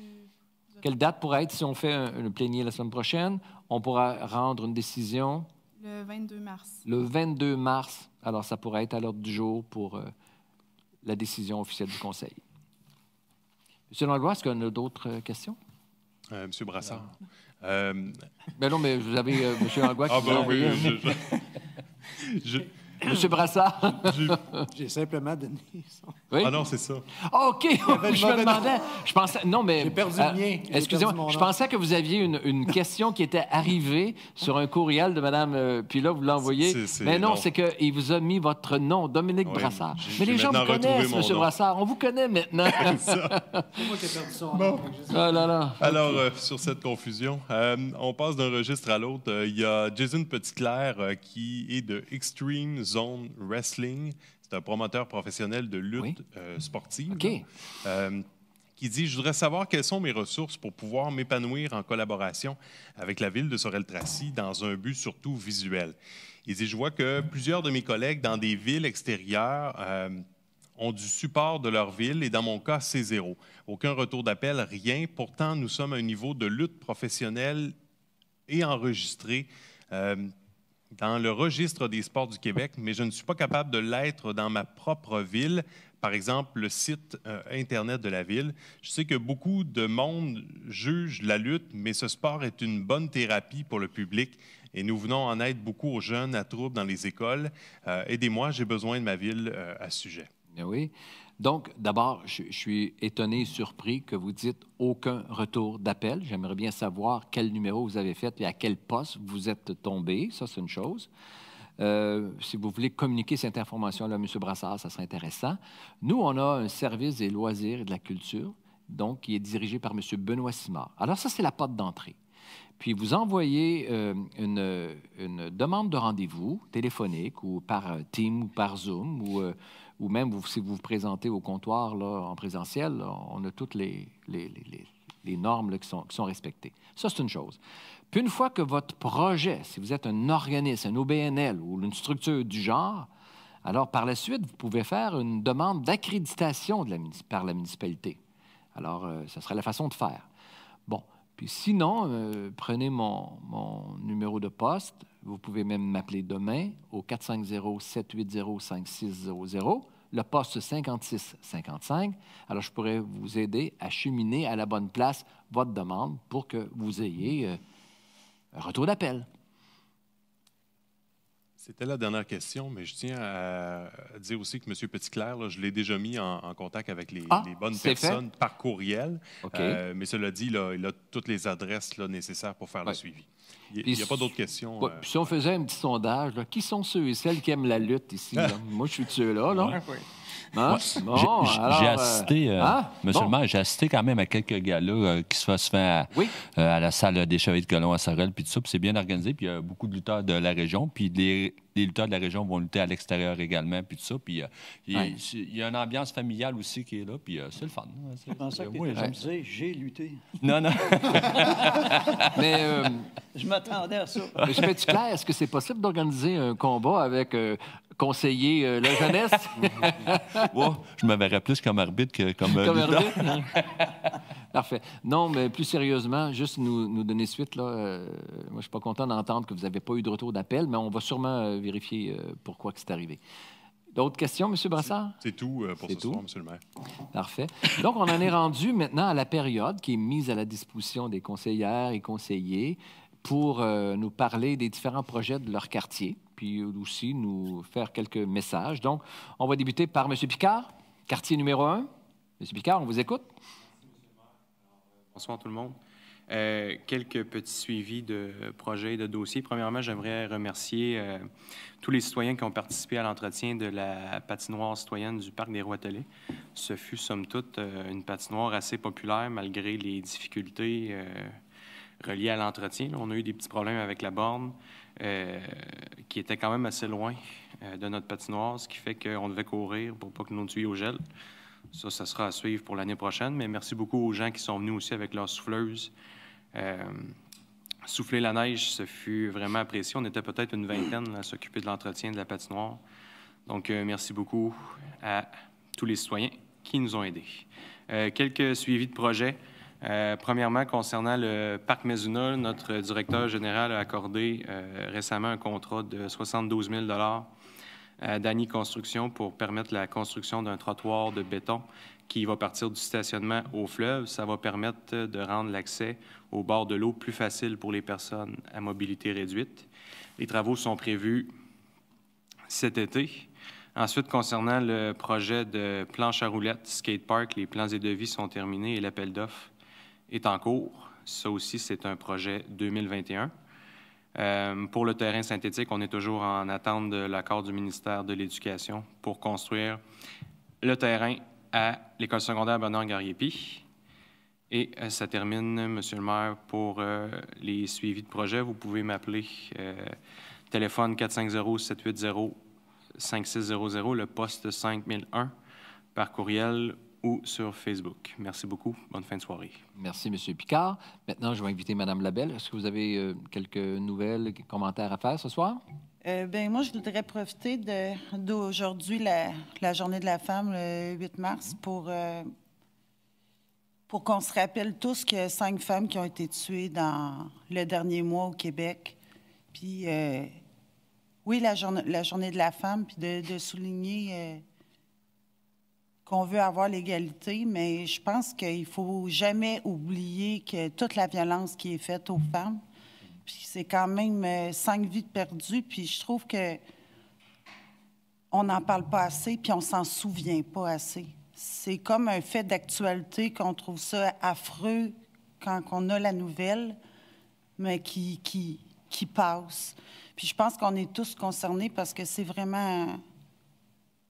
Quelle date pourrait être, si on fait un, plénier la semaine prochaine, on pourra rendre une décision? Le 22 mars. Le 22 mars. Alors, ça pourrait être à l'ordre du jour pour euh, la décision officielle du Conseil. Monsieur Langlois, est-ce qu'on a d'autres euh, questions? Monsieur Brassard. Mais ben non, mais vous avez Monsieur Langlois ah qui... Ah ben je... Monsieur Brassard? J'ai simplement donné son. Ah non, c'est ça. OK, je me demandais. Je non, mais. J'ai perdu le mien. Euh, excusez-moi, je pensais que vous aviez une, question qui était arrivée sur un courriel de Madame. Euh, puis là, vous l'envoyez. Mais non, c'est qu'il vous a mis votre nom, Dominique Brassard. Mais les gens vous connaissent, M. Brassard. On vous connaît maintenant. c'est moi qui perdu son ah, Alors, euh, sur cette confusion, on passe d'un registre à l'autre. Il y a Jason Petitclair, qui est de Extreme. Zone Wrestling. C'est un promoteur professionnel de lutte euh, sportive. Euh, qui dit Je voudrais savoir quelles sont mes ressources pour pouvoir m'épanouir en collaboration avec la ville de Sorel-Tracy dans un but surtout visuel. Il dit Je vois que plusieurs de mes collègues dans des villes extérieures euh, ont du support de leur ville et dans mon cas, c'est zéro. Aucun retour d'appel, rien. Pourtant, nous sommes à un niveau de lutte professionnelle et enregistré dans le registre des sports du Québec, mais je ne suis pas capable de l'être dans ma propre ville. Par exemple, le site euh, Internet de la ville. Je sais que beaucoup de monde juge la lutte, mais ce sport est une bonne thérapie pour le public et nous venons en aide beaucoup aux jeunes à troubles dans les écoles. Euh, aidez-moi, j'ai besoin de ma ville euh, à ce sujet. Ben oui. Donc, d'abord, je, suis étonné et surpris que vous dites aucun retour d'appel. J'aimerais bien savoir quel numéro vous avez fait et à quel poste vous êtes tombé. Ça, c'est une chose. Euh, si vous voulez communiquer cette information-là, M. Brassard, ça serait intéressant. Nous, on a un service des loisirs et de la culture, donc, qui est dirigé par M. Benoît Simard. Alors, ça, c'est la porte d'entrée. Puis vous envoyez euh, une, demande de rendez-vous téléphonique ou par euh, Team ou par Zoom ou ou même si vous vous présentez au comptoir en présentiel, on a toutes les, normes qui, sont, respectées. Ça, c'est une chose. Puis une fois que votre projet, si vous êtes un organisme, un OBNL ou une structure du genre, alors par la suite, vous pouvez faire une demande d'accréditation par la municipalité. Alors, ça euh, serait la façon de faire. Bon, puis sinon, euh, prenez mon, mon, numéro de poste. Vous pouvez même m'appeler demain au 450-780-5600 le poste 56-55. Alors, je pourrais vous aider à cheminer à la bonne place votre demande pour que vous ayez euh, un retour d'appel. C'était la dernière question, mais je tiens à dire aussi que M. Petitclerc, là, je l'ai déjà mis en, contact avec les, ah, les bonnes personnes par courriel. Euh, mais cela dit, là, il a toutes les adresses nécessaires pour faire le suivi. Il n'y a pas d'autres questions. Euh, puis Si on faisait un petit sondage, qui sont ceux et celles qui aiment la lutte ici? Moi, je suis tu là. là? Hein? j'ai euh, assisté, euh, hein? Monsieur le maire, j'ai assisté quand même à quelques gars euh, qui se font à, à, la salle des Chevaliers de Colomb à Sorel, puis tout ça, puis c'est bien organisé, puis il y a beaucoup de lutteurs de la région, puis les les lutteurs de la région vont lutter à l'extérieur également, puis tout ça. Puis euh, il y, a une ambiance familiale aussi qui est là, puis euh, c'est le fun. Hein, pensais que moi, je me disais, j'ai lutté. Non, non. mais. Euh, je m'attendais à ça. Mais je fais du clair, est-ce que c'est possible d'organiser un combat avec conseiller la jeunesse. je me verrais plus comme arbitre que comme, comme arbitre. Hein. Parfait. Non, mais plus sérieusement, juste nous, donner suite. Là, euh, moi, je ne suis pas content d'entendre que vous n'avez pas eu de retour d'appel, mais on va sûrement euh, vérifier euh, pourquoi que c'est arrivé. D'autres questions, M. Brassard? C'est tout pour ce soir, M. le maire. Parfait. Donc, on en est rendu maintenant à la période qui est mise à la disposition des conseillères et conseillers pour nous parler des différents projets de leur quartier, puis aussi nous faire quelques messages. Donc, on va débuter par M. Picard, quartier numéro un. M. Picard, on vous écoute. Bonsoir tout le monde. Euh, quelques petits suivis de projets et de dossiers. Premièrement, j'aimerais remercier euh, tous les citoyens qui ont participé à l'entretien de la patinoire citoyenne du Parc des Rois-Telais. Ce fut, somme toute, euh, une patinoire assez populaire malgré les difficultés reliées à l'entretien. On a eu des petits problèmes avec la borne qui était quand même assez loin de notre patinoire, ce qui fait qu'on devait courir pour pas que nous tuions au gel. Ça, ça sera à suivre pour l'année prochaine. Mais merci beaucoup aux gens qui sont venus aussi avec leurs souffleuses. Euh, souffler la neige, ce fut vraiment apprécié. On était peut-être une vingtaine à s'occuper de l'entretien de la patinoire. Donc, euh, merci beaucoup à tous les citoyens qui nous ont aidés. Euh, quelques suivis de projets. premièrement, concernant le parc Maisonneuve, notre directeur général a accordé récemment un contrat de 72 000 euh, Dany Construction pour permettre la construction d'un trottoir de béton qui va partir du stationnement au fleuve. Ça va permettre de rendre l'accès au bord de l'eau plus facile pour les personnes à mobilité réduite. Les travaux sont prévus cet été. Ensuite, concernant le projet de planche à roulettes, Park, les plans et devis sont terminés et l'appel d'offres est en cours. Ça aussi, c'est un projet 2021. Euh, pour le terrain synthétique, on est toujours en attente de l'accord du ministère de l'Éducation pour construire le terrain à l'école secondaire Bernard-Gariepi. Et euh, ça termine, Monsieur le maire, pour euh, les suivis de projet. Vous pouvez m'appeler téléphone 450-780-5600, le poste 5001, par courriel ou sur Facebook. Merci beaucoup. Bonne fin de soirée. Merci, M. Picard. Maintenant, je vais inviter Mme Labelle. Est-ce que vous avez euh, quelques nouvelles, commentaires à faire ce soir? Euh, ben, moi, je voudrais profiter d'aujourd'hui, la, journée de la femme, le 8 mars, mhm. pour, euh, pour qu'on se rappelle tous que cinq femmes qui ont été tuées dans le dernier mois au Québec. Puis, euh, oui, la, la journée de la femme, puis de, de souligner qu'on veut avoir l'égalité, mais je pense qu'il ne faut jamais oublier que toute la violence qui est faite aux femmes, c'est quand même euh, cinq vies perdues, puis je trouve que on n'en parle pas assez, puis on s'en souvient pas assez. C'est comme un fait d'actualité qu'on trouve ça affreux quand on a la nouvelle, mais qui, qui, qui passe. Puis je pense qu'on est tous concernés parce que c'est vraiment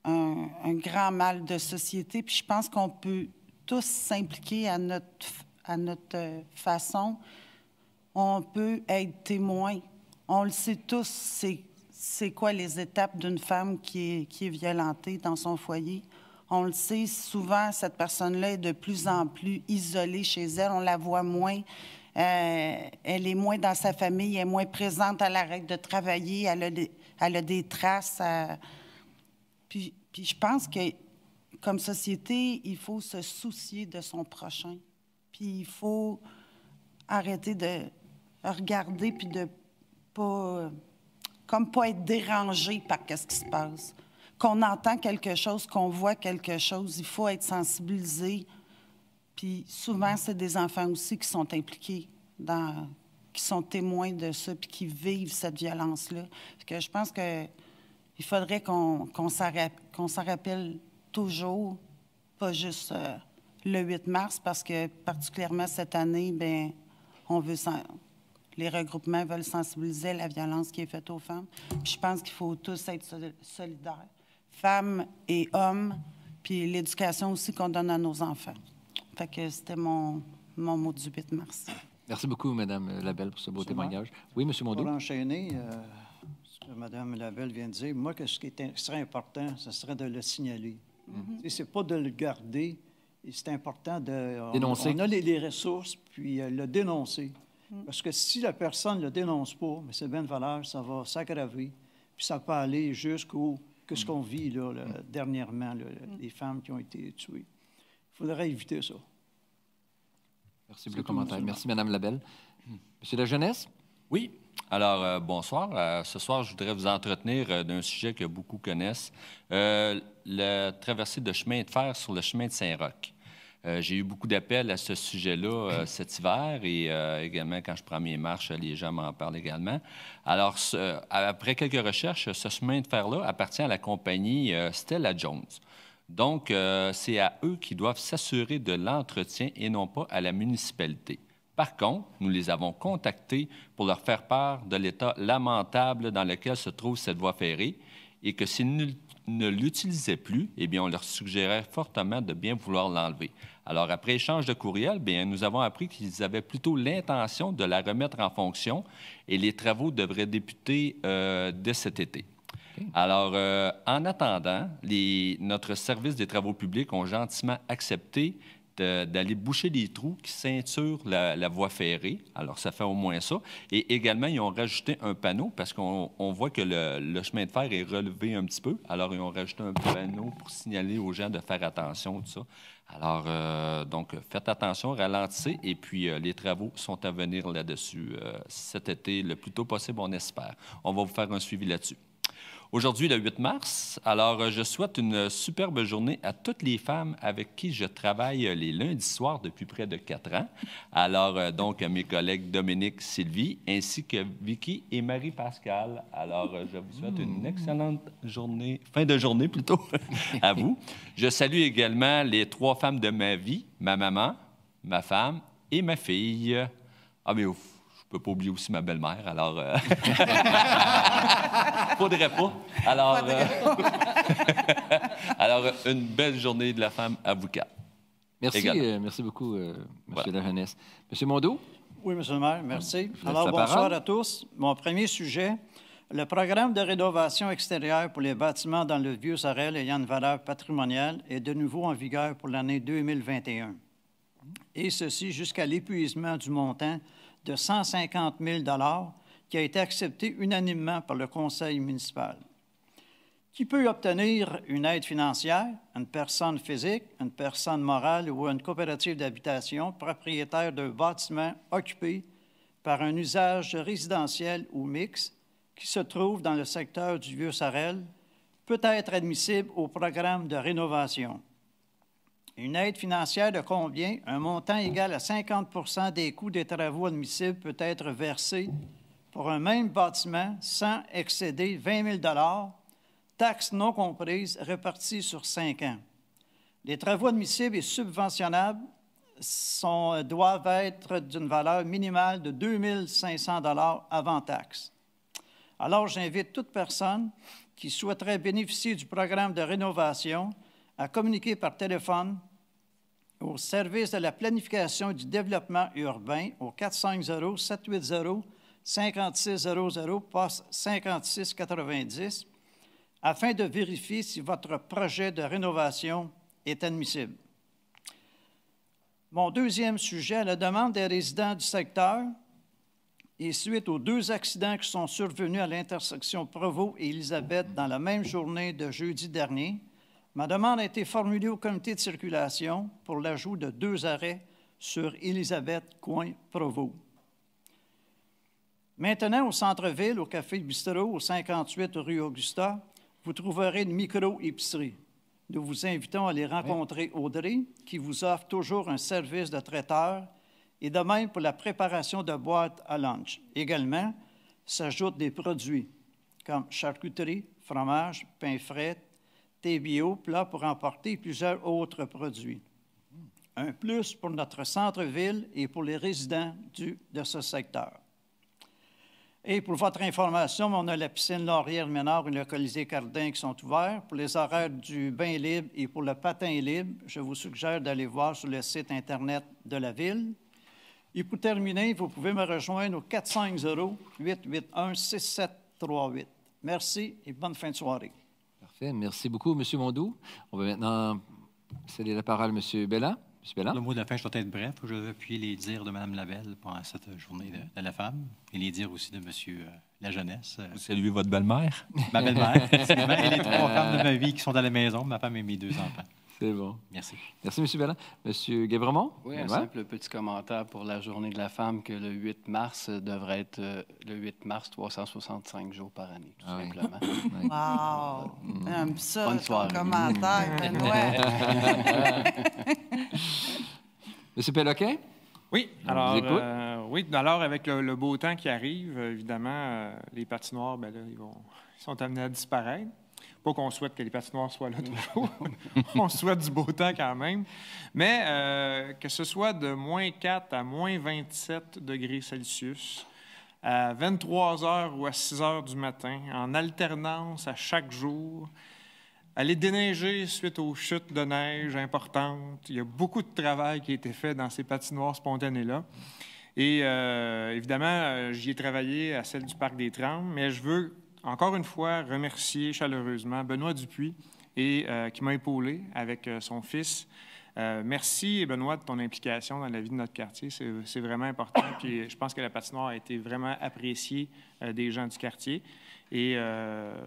un, grand mal de société. Puis je pense qu'on peut tous s'impliquer à notre, à notre euh, façon. On peut être témoin. On le sait tous, c'est, quoi les étapes d'une femme qui est, qui est violentée dans son foyer. On le sait, souvent, cette personne-là est de plus en plus isolée chez elle. On la voit moins. Euh, elle est moins dans sa famille, elle est moins présente, à la règle de travailler, elle a des, elle a des traces. À, puis, je pense que comme société, il faut se soucier de son prochain. Puis il faut arrêter de regarder puis de pas comme pas être dérangé par ce qui se passe. Qu'on entend quelque chose, qu'on voit quelque chose, il faut être sensibilisé. Puis souvent c'est des enfants aussi qui sont impliqués dans qui sont témoins de ça puis qui vivent cette violence là. Parce que je pense que il faudrait qu'on s'en rappelle toujours, pas juste euh, le 8 mars, parce que particulièrement cette année, ben, on veut les regroupements veulent sensibiliser la violence qui est faite aux femmes. je pense qu'il faut tous être solidaires, femmes et hommes, puis l'éducation aussi qu'on donne à nos enfants. Fait que c'était mon, mon mot du 8 mars. Merci beaucoup, Madame Labelle, pour ce beau témoignage. Oui, Monsieur Mondou. Pour enchaîner, euh, Madame Labelle vient de dire, moi, que ce qui est, serait important, ce serait de le signaler. et Ce n'est pas de le garder. C'est important de... dénoncer. les, ressources, puis euh, le dénoncer. Mhm. Parce que si la personne ne le dénonce pas, mais c'est bien de ça va s'aggraver. Puis ça peut aller jusqu'au... que ce mhm. qu'on vit là, mhm. dernièrement, les femmes qui ont été tuées. Il faudrait éviter ça. Merci pour le commentaire. Merci, Madame Labelle. Monsieur la Jeunesse? Oui, alors, euh, bonsoir. Euh, ce soir, je voudrais vous entretenir euh, d'un sujet que beaucoup connaissent, la traversée de chemin de fer sur le chemin de Saint-Roch. J'ai eu beaucoup d'appels à ce sujet-là cet hiver et également quand je prends mes marches, les gens m'en parlent également. Alors, après quelques recherches, ce chemin de fer-là appartient à la compagnie Stella Jones. Donc, c'est à eux qui doivent s'assurer de l'entretien et non pas à la municipalité. Par contre, nous les avons contactés pour leur faire part de l'état lamentable dans lequel se trouve cette voie ferrée et que s'ils ne l'utilisaient plus, eh bien, on leur suggérait fortement de bien vouloir l'enlever. Alors, après échange de courriel, bien, nous avons appris qu'ils avaient plutôt l'intention de la remettre en fonction et les travaux devraient débuter euh, dès cet été. Alors, euh, en attendant, notre service des travaux publics ont gentiment accepté d'aller boucher des trous qui ceinturent la, voie ferrée. Alors, ça fait au moins ça. Et également, ils ont rajouté un panneau parce qu'on voit que le, chemin de fer est relevé un petit peu. Alors, ils ont rajouté un panneau pour signaler aux gens de faire attention, tout ça. Alors, euh, donc, faites attention, ralentissez. Et puis, euh, les travaux sont à venir là-dessus euh, cet été, le plus tôt possible, on espère. On va vous faire un suivi là-dessus. Aujourd'hui, le 8 mars, alors euh, je souhaite une superbe journée à toutes les femmes avec qui je travaille euh, les lundis soirs depuis près de quatre ans. Alors, euh, donc, mes collègues Dominique, Sylvie, ainsi que Vicky et marie pascal Alors, je vous souhaite une mmh. excellente journée, fin de journée plutôt, à vous. Je salue également les trois femmes de ma vie, ma maman, ma femme et ma fille. Ah, mais peux pas oublier aussi ma belle-mère, alors. Euh, faudrait pas. Alors, euh, alors, une belle journée de la femme avocate. Merci, euh, merci beaucoup, M. La M. Mondeau? Oui, M. le maire, merci. Alors, bonsoir à tous. Mon premier sujet, le programme de rénovation extérieure pour les bâtiments dans le vieux sarel ayant une valeur patrimoniale est de nouveau en vigueur pour l'année 2021. Et ceci jusqu'à l'épuisement du montant de 150 000 qui a été accepté unanimement par le conseil municipal. Qui peut obtenir une aide financière, une personne physique, une personne morale ou une coopérative d'habitation propriétaire d'un bâtiment occupé par un usage résidentiel ou mixte qui se trouve dans le secteur du Vieux-Sarel peut être admissible au programme de rénovation. Une aide financière de combien? Un montant égal à 50 des coûts des travaux admissibles peut être versé pour un même bâtiment sans excéder 20 000 taxes non comprises réparties sur cinq ans. Les travaux admissibles et subventionnables doivent être d'une valeur minimale de 2 500 avant taxes. Alors, j'invite toute personne qui souhaiterait bénéficier du programme de rénovation à communiquer par téléphone au service de la planification du développement urbain au 450-780-5600, poste 5690, afin de vérifier si votre projet de rénovation est admissible. Mon deuxième sujet, la demande des résidents du secteur et suite aux deux accidents qui sont survenus à l'intersection Provo et Elisabeth dans la même journée de jeudi dernier, Ma demande a été formulée au comité de circulation pour l'ajout de deux arrêts sur Élisabeth Coin-Provost. Maintenant, au centre-ville, au Café Bistrot, au 58 rue Augusta, vous trouverez une micro-épicerie. Nous vous invitons à aller rencontrer Audrey, qui vous offre toujours un service de traiteur, et de même pour la préparation de boîtes à lunch. Également, s'ajoutent des produits comme charcuterie, fromage, pain frais, bio, plat pour emporter plusieurs autres produits. Un plus pour notre centre-ville et pour les résidents du, de ce secteur. Et pour votre information, on a la piscine laurier ménard et le Colisée Cardin qui sont ouverts. Pour les horaires du bain libre et pour le patin libre, je vous suggère d'aller voir sur le site Internet de la ville. Et pour terminer, vous pouvez me rejoindre au 450-881-6738. Merci et bonne fin de soirée. Merci beaucoup, M. Mondou. On va maintenant céder la parole à M. Bellin. Le mot de la fin, je dois être bref. Je vais appuyer les dires de Mme Labelle pendant cette journée de, la femme et les dires aussi de M. Euh, la jeunesse. Vous saluez votre belle-mère? Ma belle-mère, Et les trois femmes de ma vie qui sont dans la maison, ma femme et mes deux enfants. C'est bon. Merci. Merci, M. Bellin. M. Gabremont? Oui, un simple petit commentaire pour la journée de la femme que le 8 mars devrait être euh, le 8 mars 365 jours par année, tout ah simplement. wow! Un mm. ça, commentaire, M. Mm. Euh, oui, alors, avec le, beau temps qui arrive, euh, évidemment, les patinoires, ben là, ils, vont, ils sont amenés à disparaître. Pas qu'on souhaite que les patinoires soient là toujours. on souhaite du beau temps quand même. Mais euh, que ce soit de moins 4 à moins 27 degrés Celsius, à 23 heures ou à 6 heures du matin, en alternance à chaque jour. Aller déneiger suite aux chutes de neige importantes. Il y a beaucoup de travail qui a été fait dans ces patinoires spontanées-là. Et euh, évidemment, euh, j'y ai travaillé à celle du Parc des Trams, mais je veux encore une fois remercier chaleureusement Benoît Dupuis et euh, qui m'a épaulé avec euh, son fils. Euh, merci, Benoît, de ton implication dans la vie de notre quartier. C'est vraiment important. Puis je pense que la patinoire a été vraiment appréciée des gens du quartier. Et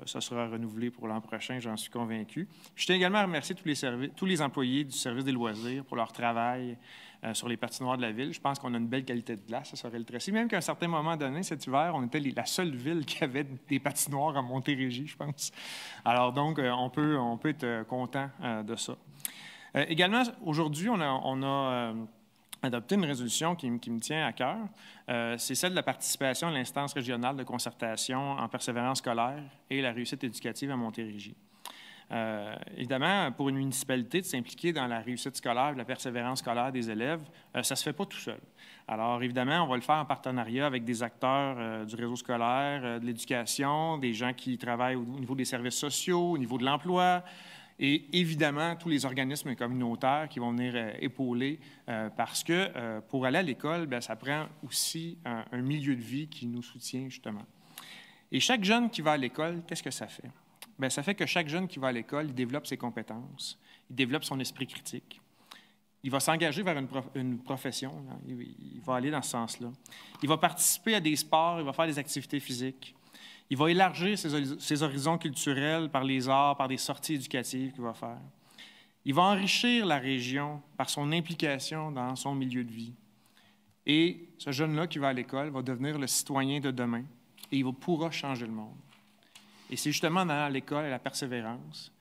ça sera renouvelé pour l'an prochain, j'en suis convaincu. Je tiens également à remercier tous les employés du service des loisirs pour leur travail, euh, sur les patinoires de la ville. Je pense qu'on a une belle qualité de glace, ça serait le Même qu'à un certain moment donné, cet hiver, on était la seule ville qui avait des patinoires à Montérégie, je pense. Alors donc, euh, on, peut, on peut être euh, content de ça. également, aujourd'hui, on a... adopté une résolution qui, me tient à cœur. c'est celle de la participation à l'instance régionale de concertation en persévérance scolaire et la réussite éducative à Montérégie. Euh, évidemment, pour une municipalité, de s'impliquer dans la réussite scolaire, la persévérance scolaire des élèves, euh, ça ne se fait pas tout seul. Alors, évidemment, on va le faire en partenariat avec des acteurs euh, du réseau scolaire, de l'éducation, des gens qui travaillent au, niveau des services sociaux, au niveau de l'emploi, et évidemment tous les organismes communautaires qui vont venir épauler, parce que pour aller à l'école, ben, ça prend aussi un milieu de vie qui nous soutient justement. Et chaque jeune qui va à l'école, qu'est-ce que ça fait? Bien, ça fait que chaque jeune qui va à l'école, il développe ses compétences, il développe son esprit critique. Il va s'engager vers une, profession, il, va aller dans ce sens-là. Il va participer à des sports, il va faire des activités physiques. Il va élargir ses, ses horizons culturels par les arts, par des sorties éducatives qu'il va faire. Il va enrichir la région par son implication dans son milieu de vie. Et ce jeune-là qui va à l'école va devenir le citoyen de demain et il pourra changer le monde. Et c'est justement dans l'école et la persévérance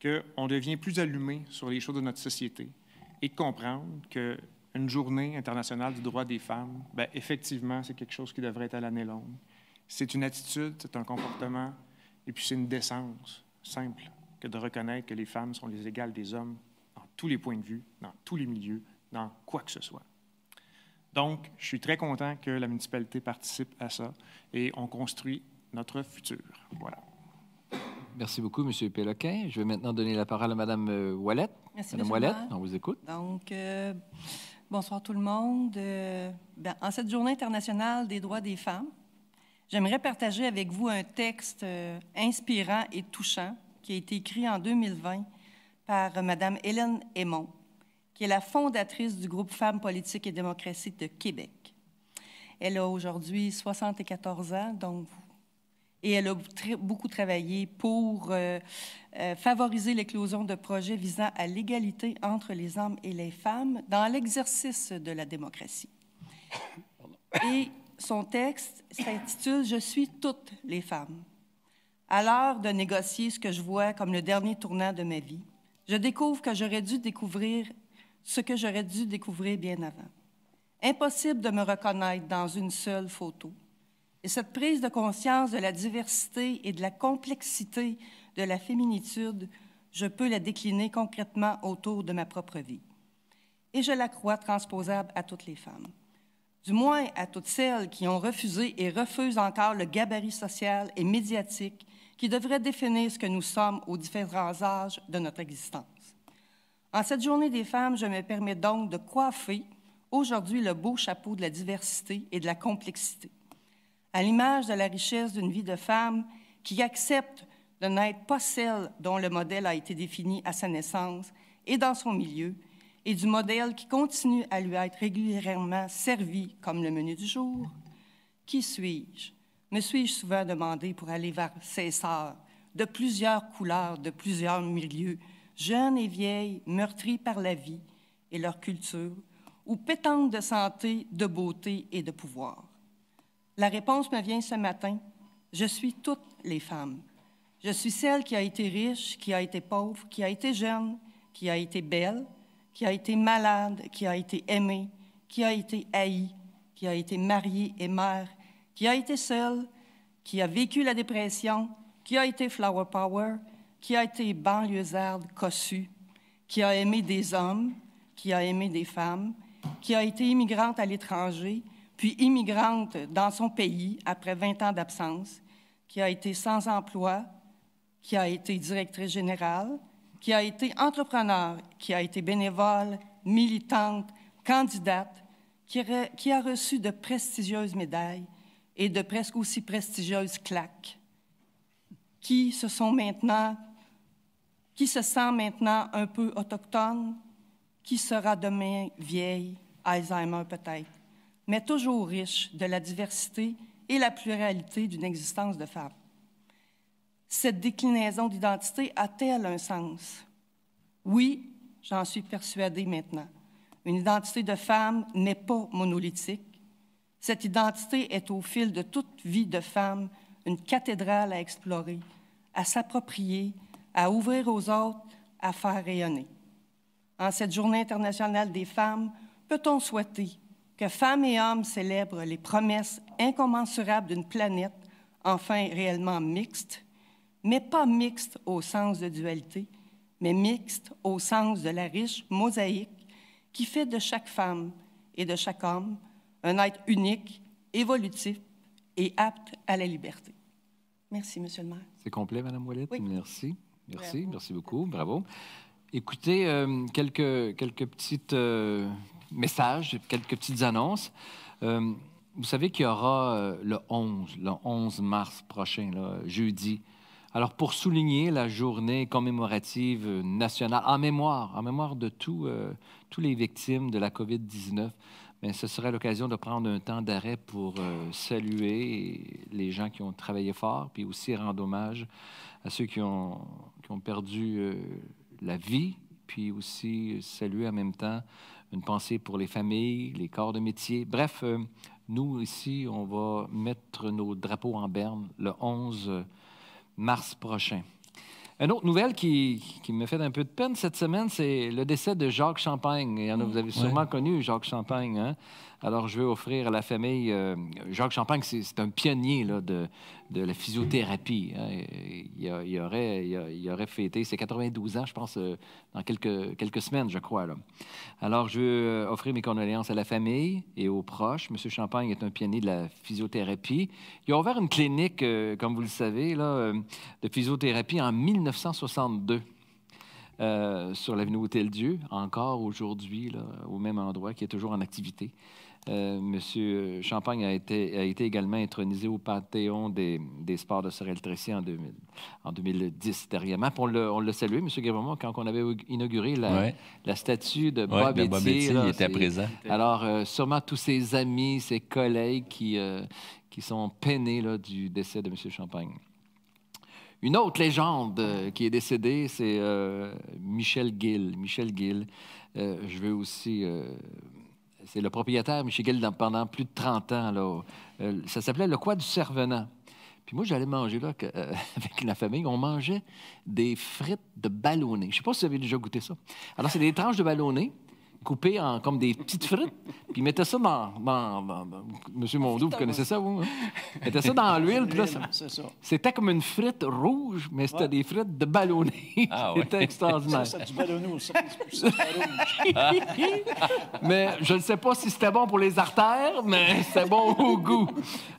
qu'on devient plus allumé sur les choses de notre société et de comprendre qu'une journée internationale du droit des femmes, bien, effectivement, c'est quelque chose qui devrait être à l'année longue. C'est une attitude, c'est un comportement, et puis c'est une décence simple que de reconnaître que les femmes sont les égales des hommes dans tous les points de vue, dans tous les milieux, dans quoi que ce soit. Donc, je suis très content que la municipalité participe à ça et on construit notre futur. Voilà. Merci beaucoup, M. Péloquin. Je vais maintenant donner la parole à Mme euh, Wallet. Merci, Mme on vous écoute. Donc, euh, bonsoir tout le monde. Euh, ben, en cette journée internationale des droits des femmes, j'aimerais partager avec vous un texte inspirant et touchant qui a été écrit en 2020 par Mme Hélène Aymon, qui est la fondatrice du groupe Femmes politiques et démocratie de Québec. Elle a aujourd'hui 74 ans, donc vous et elle a beaucoup travaillé pour euh, euh, favoriser l'éclosion de projets visant à l'égalité entre les hommes et les femmes dans l'exercice de la démocratie. Et son texte s'intitule Je suis toutes les femmes. À l'heure de négocier ce que je vois comme le dernier tournant de ma vie, je découvre que j'aurais dû découvrir ce que j'aurais dû découvrir bien avant. Impossible de me reconnaître dans une seule photo, et cette prise de conscience de la diversité et de la complexité de la féminitude, je peux la décliner concrètement autour de ma propre vie. Et je la crois transposable à toutes les femmes, du moins à toutes celles qui ont refusé et refusent encore le gabarit social et médiatique qui devrait définir ce que nous sommes aux différents âges de notre existence. En cette journée des femmes, je me permets donc de coiffer aujourd'hui le beau chapeau de la diversité et de la complexité à l'image de la richesse d'une vie de femme qui accepte de n'être pas celle dont le modèle a été défini à sa naissance et dans son milieu, et du modèle qui continue à lui être régulièrement servi comme le menu du jour. Qui suis-je? Me suis-je souvent demandé pour aller vers ces sœurs, de plusieurs couleurs, de plusieurs milieux, jeunes et vieilles, meurtries par la vie et leur culture, ou pétantes de santé, de beauté et de pouvoir. La réponse me vient ce matin. Je suis toutes les femmes. Je suis celle qui a été riche, qui a été pauvre, qui a été jeune, qui a été belle, qui a été malade, qui a été aimée, qui a été haïe, qui a été mariée et mère, qui a été seule, qui a vécu la dépression, qui a été flower power, qui a été banlieusarde cossue, qui a aimé des hommes, qui a aimé des femmes, qui a été immigrante à l'étranger, puis immigrante dans son pays après 20 ans d'absence, qui a été sans emploi, qui a été directrice générale, qui a été entrepreneur, qui a été bénévole, militante, candidate, qui, a reçu de prestigieuses médailles et de presque aussi prestigieuses claques, qui se sont maintenant, qui se sent maintenant un peu autochtone, qui sera demain vieille, Alzheimer peut-être mais toujours riche de la diversité et la pluralité d'une existence de femme. Cette déclinaison d'identité a-t-elle un sens? Oui, j'en suis persuadée maintenant. Une identité de femme n'est pas monolithique. Cette identité est au fil de toute vie de femme une cathédrale à explorer, à s'approprier, à ouvrir aux autres, à faire rayonner. En cette Journée internationale des femmes, peut-on souhaiter que femmes et hommes célèbrent les promesses incommensurables d'une planète enfin réellement mixte, mais pas mixte au sens de dualité, mais mixte au sens de la riche mosaïque qui fait de chaque femme et de chaque homme un être unique, évolutif et apte à la liberté. Merci, Monsieur le maire. C'est complet, Madame Ouellette? Merci. Merci, merci beaucoup. Bravo. Écoutez, euh, quelques, quelques petites, euh, messages, quelques petites annonces. Euh, vous savez qu'il y aura euh, le 11, le 11 mars prochain, jeudi. Alors, pour souligner la journée commémorative nationale, en mémoire, en mémoire de tous euh, tous les victimes de la COVID-19, mais ben, ce serait l'occasion de prendre un temps d'arrêt pour saluer les gens qui ont travaillé fort, puis aussi rendre hommage à ceux qui ont, qui ont perdu la vie, puis aussi saluer en même temps une pensée pour les familles, les corps de métier. Bref, euh, nous, ici, on va mettre nos drapeaux en berne le 11 mars prochain. Une autre nouvelle qui, me fait un peu de peine cette semaine, c'est le décès de Jacques Champagne. vous avez sûrement connu Jacques Champagne. Hein. Alors, je veux offrir à la famille euh, Jacques Champagne, c'est un pionnier de, la physiothérapie. Il, y aurait, fêté ses 92 ans, je pense, euh, dans quelques, semaines, je crois. Là. Alors, je veux euh, offrir mes condoléances à la famille et aux proches. Monsieur Champagne est un pionnier de la physiothérapie. Il a ouvert une clinique, comme vous le savez, de physiothérapie en 1962. sur l'avenue Hôtel-Dieu, encore aujourd'hui, au même endroit, qui est toujours en activité. M. Euh, Monsieur Champagne a été, a été, également intronisé au Panthéon des, des sports de Sorel-Tracy en, en 2010, dernièrement. On l'a, salué, M. Guérimont, quand on avait inauguré la, la statue de Bob, ouais, ben il était présent. Alors, euh, sûrement tous ses amis, ses collègues qui, euh, qui sont peinés là, du décès de M. Champagne. Une autre légende qui est décédée, c'est Michel Gill. Michel Gill, je veux aussi c'est le propriétaire Michel dans, pendant plus de 30 ans. Là, euh, ça s'appelait le quoi du Cervenant. Puis moi, j'allais manger là euh, avec la famille. On mangeait des frites de ballonné. Je ne sais pas si vous avez déjà goûté ça. Alors, c'est des tranches de ballonné coupé en, comme des petites frites, puis mettait ça dans. Monsieur Mondou, vous connaissez ça, vous? Hein? Mettait ça dans l'huile, puis là, c'était comme une frite rouge, mais c'était des frites de ballonné. Ah c'était extraordinaire. mais je ne sais pas si c'était bon pour les artères, mais c'était bon au goût.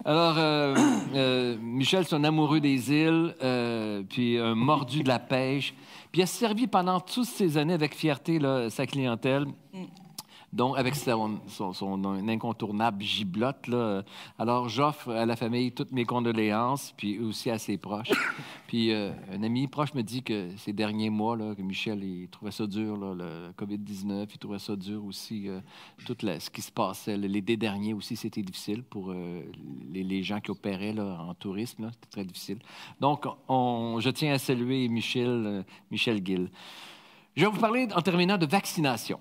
Alors, euh, euh, Michel, c'est un amoureux des îles, euh, puis un mordu de la pêche il a servi pendant toutes ces années avec fierté sa clientèle. Mm. Donc, avec son, son, incontournable giblotte, là. Alors, j'offre à la famille toutes mes condoléances, puis aussi à ses proches. puis, euh, un ami proche me dit que ces derniers mois, là, que Michel, il trouvait ça dur, le COVID-19, il trouvait ça dur aussi, euh, tout la, ce qui se passait. L'été dernier aussi, c'était difficile pour euh, les, gens qui opéraient en tourisme, c'était très difficile. Donc, je tiens à saluer Michel, Michel Gill. Je vais vous parler, en terminant, de vaccination.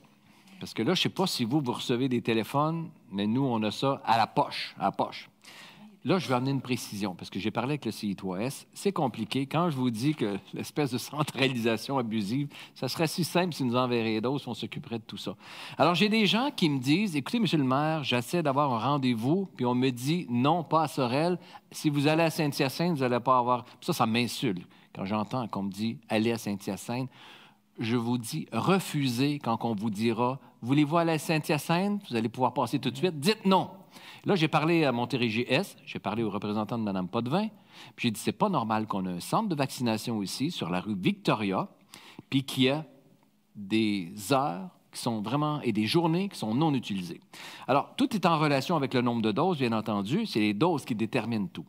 Parce que là, je ne sais pas si vous, vous recevez des téléphones, mais nous, on a ça à la poche, à la poche. Là, je vais amener une précision, parce que j'ai parlé avec le ci e C'est compliqué. Quand je vous dis que l'espèce de centralisation abusive, ça serait si simple si nous enverrions d'autres, on s'occuperait de tout ça. Alors, j'ai des gens qui me disent, écoutez, monsieur le maire, j'essaie d'avoir un rendez-vous, puis on me dit, non, pas à Sorel. Si vous allez à Saint-Hyacinthe, vous n'allez pas avoir... Ça, ça m'insulte quand j'entends qu'on me dit, allez à Saint-Hyacinthe. Je vous dis, refusez quand on vous dira, voulez-vous aller à Saint-Hyacinthe? Vous allez pouvoir passer tout de suite. Dites non. Là, j'ai parlé à Montérégie S, j'ai parlé aux représentants de Mme Potvin, puis j'ai dit, c'est pas normal qu'on ait un centre de vaccination ici, sur la rue Victoria, puis qu'il y a des heures qui sont vraiment, et des journées qui sont non utilisées. Alors, tout est en relation avec le nombre de doses, bien entendu, c'est les doses qui déterminent tout.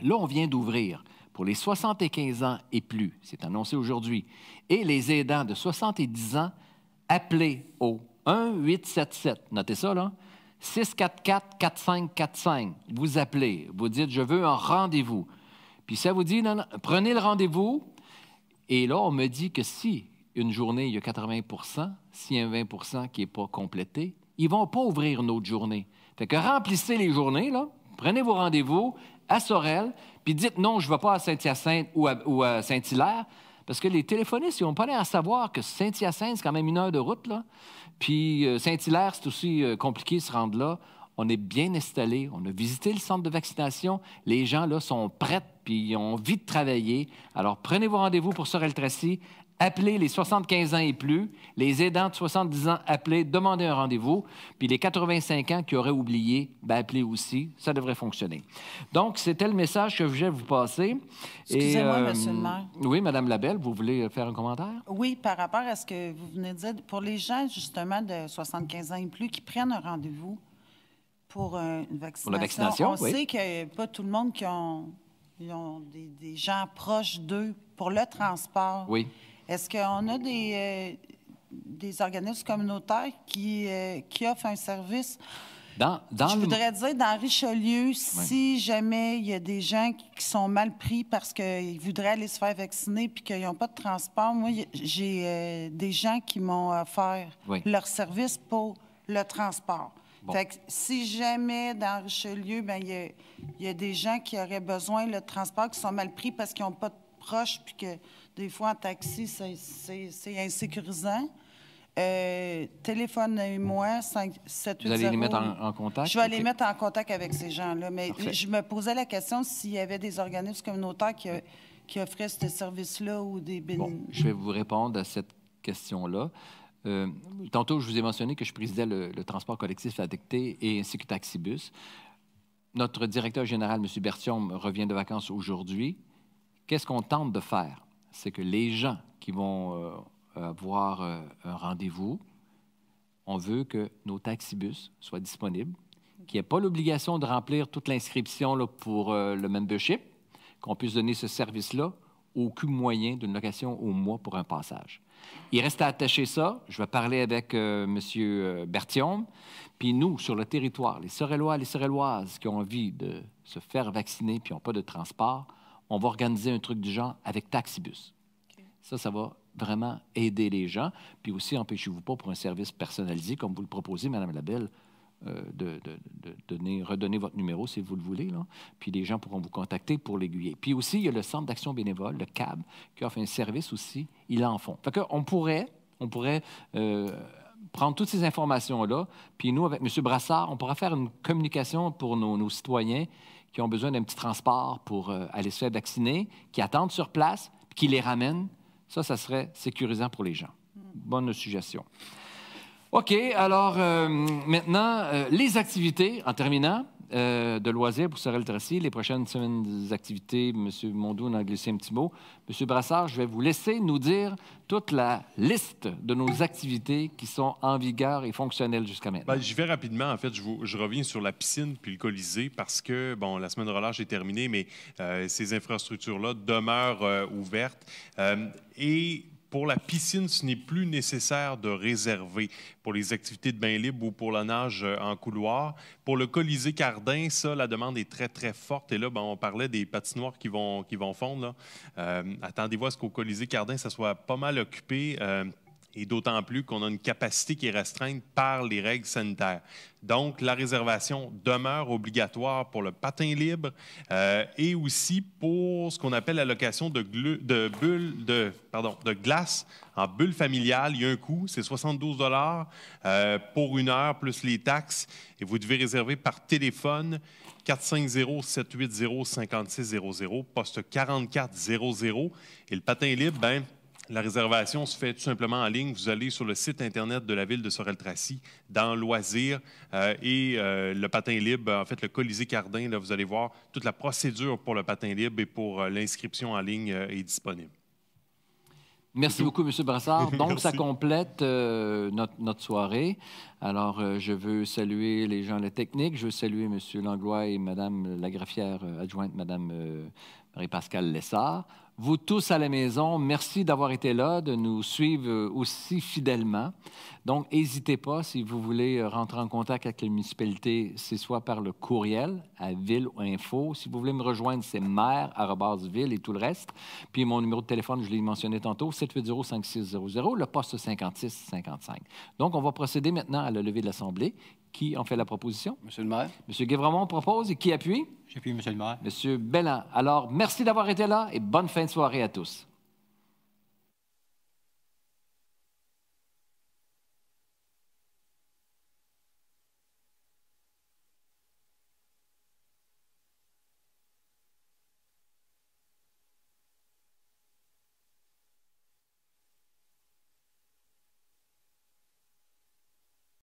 Là, on vient d'ouvrir pour les 75 ans et plus, c'est annoncé aujourd'hui, et les aidants de 70 ans appelez au 1-877, notez ça là, 644-4545. Vous appelez, vous dites, je veux un rendez-vous. Puis ça vous dit, prenez le rendez-vous. Et là, on me dit que si une journée, il y a 80 s'il y a un 20 qui n'est pas complété, ils ne vont pas ouvrir une autre journée. Fait que remplissez les journées, là, prenez vos rendez-vous à Sorel, puis dites non, je ne vais pas à Saint-Hyacinthe ou à Saint-Hilaire, parce que les téléphonistes, ils n'ont pas l'air à savoir que Saint-Hyacinthe, c'est quand même une heure de route, là. Puis euh, Saint-Hilaire, c'est aussi euh, compliqué de se rendre là. On est bien installé, on a visité le centre de vaccination. Les gens, là, sont prêts, puis ils ont vite travailler. Alors, prenez vos rendez-vous pour Sorel Tracy appelez les 75 ans et plus, les aidants de 70 ans, appelez, demandez un rendez-vous, puis les 85 ans qui auraient oublié, ben, appelez aussi, ça devrait fonctionner. Donc, c'était le message que je voulais vous passer. Excusez-moi, euh, M. le maire. Oui, Mme Labelle, vous voulez faire un commentaire? Oui, par rapport à ce que vous venez de dire, pour les gens, justement, de 75 ans et plus qui prennent un rendez-vous pour euh, une vaccination, pour la vaccination on sait que pas tout le monde qui ont, des gens proches d'eux pour le transport. Oui. Est-ce qu'on a des, euh, organismes communautaires euh, qui, offrent un service? je voudrais dire, dans Richelieu, si jamais il y a des gens qui, sont mal pris parce qu'ils voudraient aller se faire vacciner puis qu'ils n'ont pas de transport, moi, j'ai euh, des gens qui m'ont offert leur service pour le transport. Fait que si jamais dans Richelieu, ben, il y, y, a des gens qui auraient besoin de transport, qui sont mal pris parce qu'ils n'ont pas de proches puis que des fois, en taxi, c'est insécurisant. Euh, Téléphonez-moi, 780. Vous allez les mettre en, contact? Je vais les mettre en contact avec ces gens-là. Mais je me posais la question s'il y avait des organismes communautaires qui, qui offraient ce service-là ou des bénéfices. Bon, je vais vous répondre à cette question-là. Euh, tantôt, je vous ai mentionné que je présidais le, transport collectif adapté et ainsi que Taxibus. Notre directeur général, M. Bertium, revient de vacances aujourd'hui. Qu'est-ce qu'on tente de faire? c'est que les gens qui vont avoir euh, euh, euh, un rendez-vous, on veut que nos taxibus soient disponibles, qu'il n'y ait pas l'obligation de remplir toute l'inscription pour le membership, qu'on puisse donner ce service-là aucun moyen d'une location au mois pour un passage. Il reste à attacher ça. Je vais parler avec Monsieur M. Puis nous, sur le territoire, les Sorellois, les Sorelloises qui ont envie de se faire vacciner puis n'ont pas de transport, on va organiser un truc du genre avec Taxibus. Ça, ça va vraiment aider les gens. Puis aussi, empêchez-vous pas pour un service personnalisé, comme vous le proposez, Madame Labelle, euh, de, donner, redonner votre numéro si vous le voulez. Puis les gens pourront vous contacter pour l'aiguiller. Puis aussi, il y a le Centre d'action bénévole, le CAB, qui offre un service aussi. Ils en font. Fait qu'on pourrait, on pourrait euh, prendre toutes ces informations-là. Puis nous, avec M. Brassard, on pourra faire une communication pour nos citoyens qui ont besoin d'un petit transport pour euh, aller se faire vacciner, qui attendent sur place, qui les ramènent. Ça, ça serait sécurisant pour les gens. Bonne suggestion. OK, alors euh, maintenant, euh, les activités, en terminant. Euh, de loisirs pour Sorel Tracy. Les prochaines semaines des activités, M. Mondou en a glissé un petit mot. M. Brassard, je vais vous laisser nous dire toute la liste de nos activités qui sont en vigueur et fonctionnelles jusqu'à maintenant. Bien, je vais rapidement. En fait, je, reviens sur la piscine puis le Colisée parce que, bon, la semaine de relâche est terminée, mais euh, ces infrastructures-là demeurent euh, ouvertes. et pour la piscine, ce n'est plus nécessaire de réserver pour les activités de bain libre ou pour la nage euh, en couloir. Pour le Colisée Cardin, ça, la demande est très, très forte. Et là, ben, on parlait des patinoires qui vont, qui vont fondre. Euh, attendez-vous à ce qu'au Colisée Cardin, ça soit pas mal occupé. Euh, et d'autant plus qu'on a une capacité qui est restreinte par les règles sanitaires. Donc, la réservation demeure obligatoire pour le patin libre euh, et aussi pour ce qu'on appelle la location de, de, bulles, de, pardon, de glace en bulle familiale. Il y a un coût, c'est 72 dollars euh, pour une heure plus les taxes et vous devez réserver par téléphone 450-780-5600, poste 4400. Et le patin libre, ben, la réservation se fait tout simplement en ligne. Vous allez sur le site Internet de la ville de Sorel-Tracy, dans Loisirs euh, et euh, le patin libre, en fait, le Colisée Cardin. Là, vous allez voir toute la procédure pour le patin libre et pour euh, l'inscription en ligne est disponible. Merci beaucoup, M. Brassard. Donc, ça complète notre, soirée. Alors, je veux saluer les gens de la technique. Je veux saluer M. Langlois et Mme la greffière adjointe, Mme Marie-Pascale Lessard. Vous tous à la maison, merci d'avoir été là, de nous suivre aussi fidèlement. Donc, n'hésitez pas, si vous voulez rentrer en contact avec la municipalité, c'est soit par le courriel à ville-info. Si vous voulez me rejoindre, c'est maire maire.ville et tout le reste. Puis mon numéro de téléphone, je l'ai mentionné tantôt, 780-5600, le poste 5655. Donc, on va procéder maintenant à la levée de l'Assemblée. Qui en fait la proposition? Monsieur le maire. Monsieur Guévremont propose et qui appuie? Monsieur le Monsieur Bellin. Alors, merci d'avoir été là et bonne fin de soirée à tous.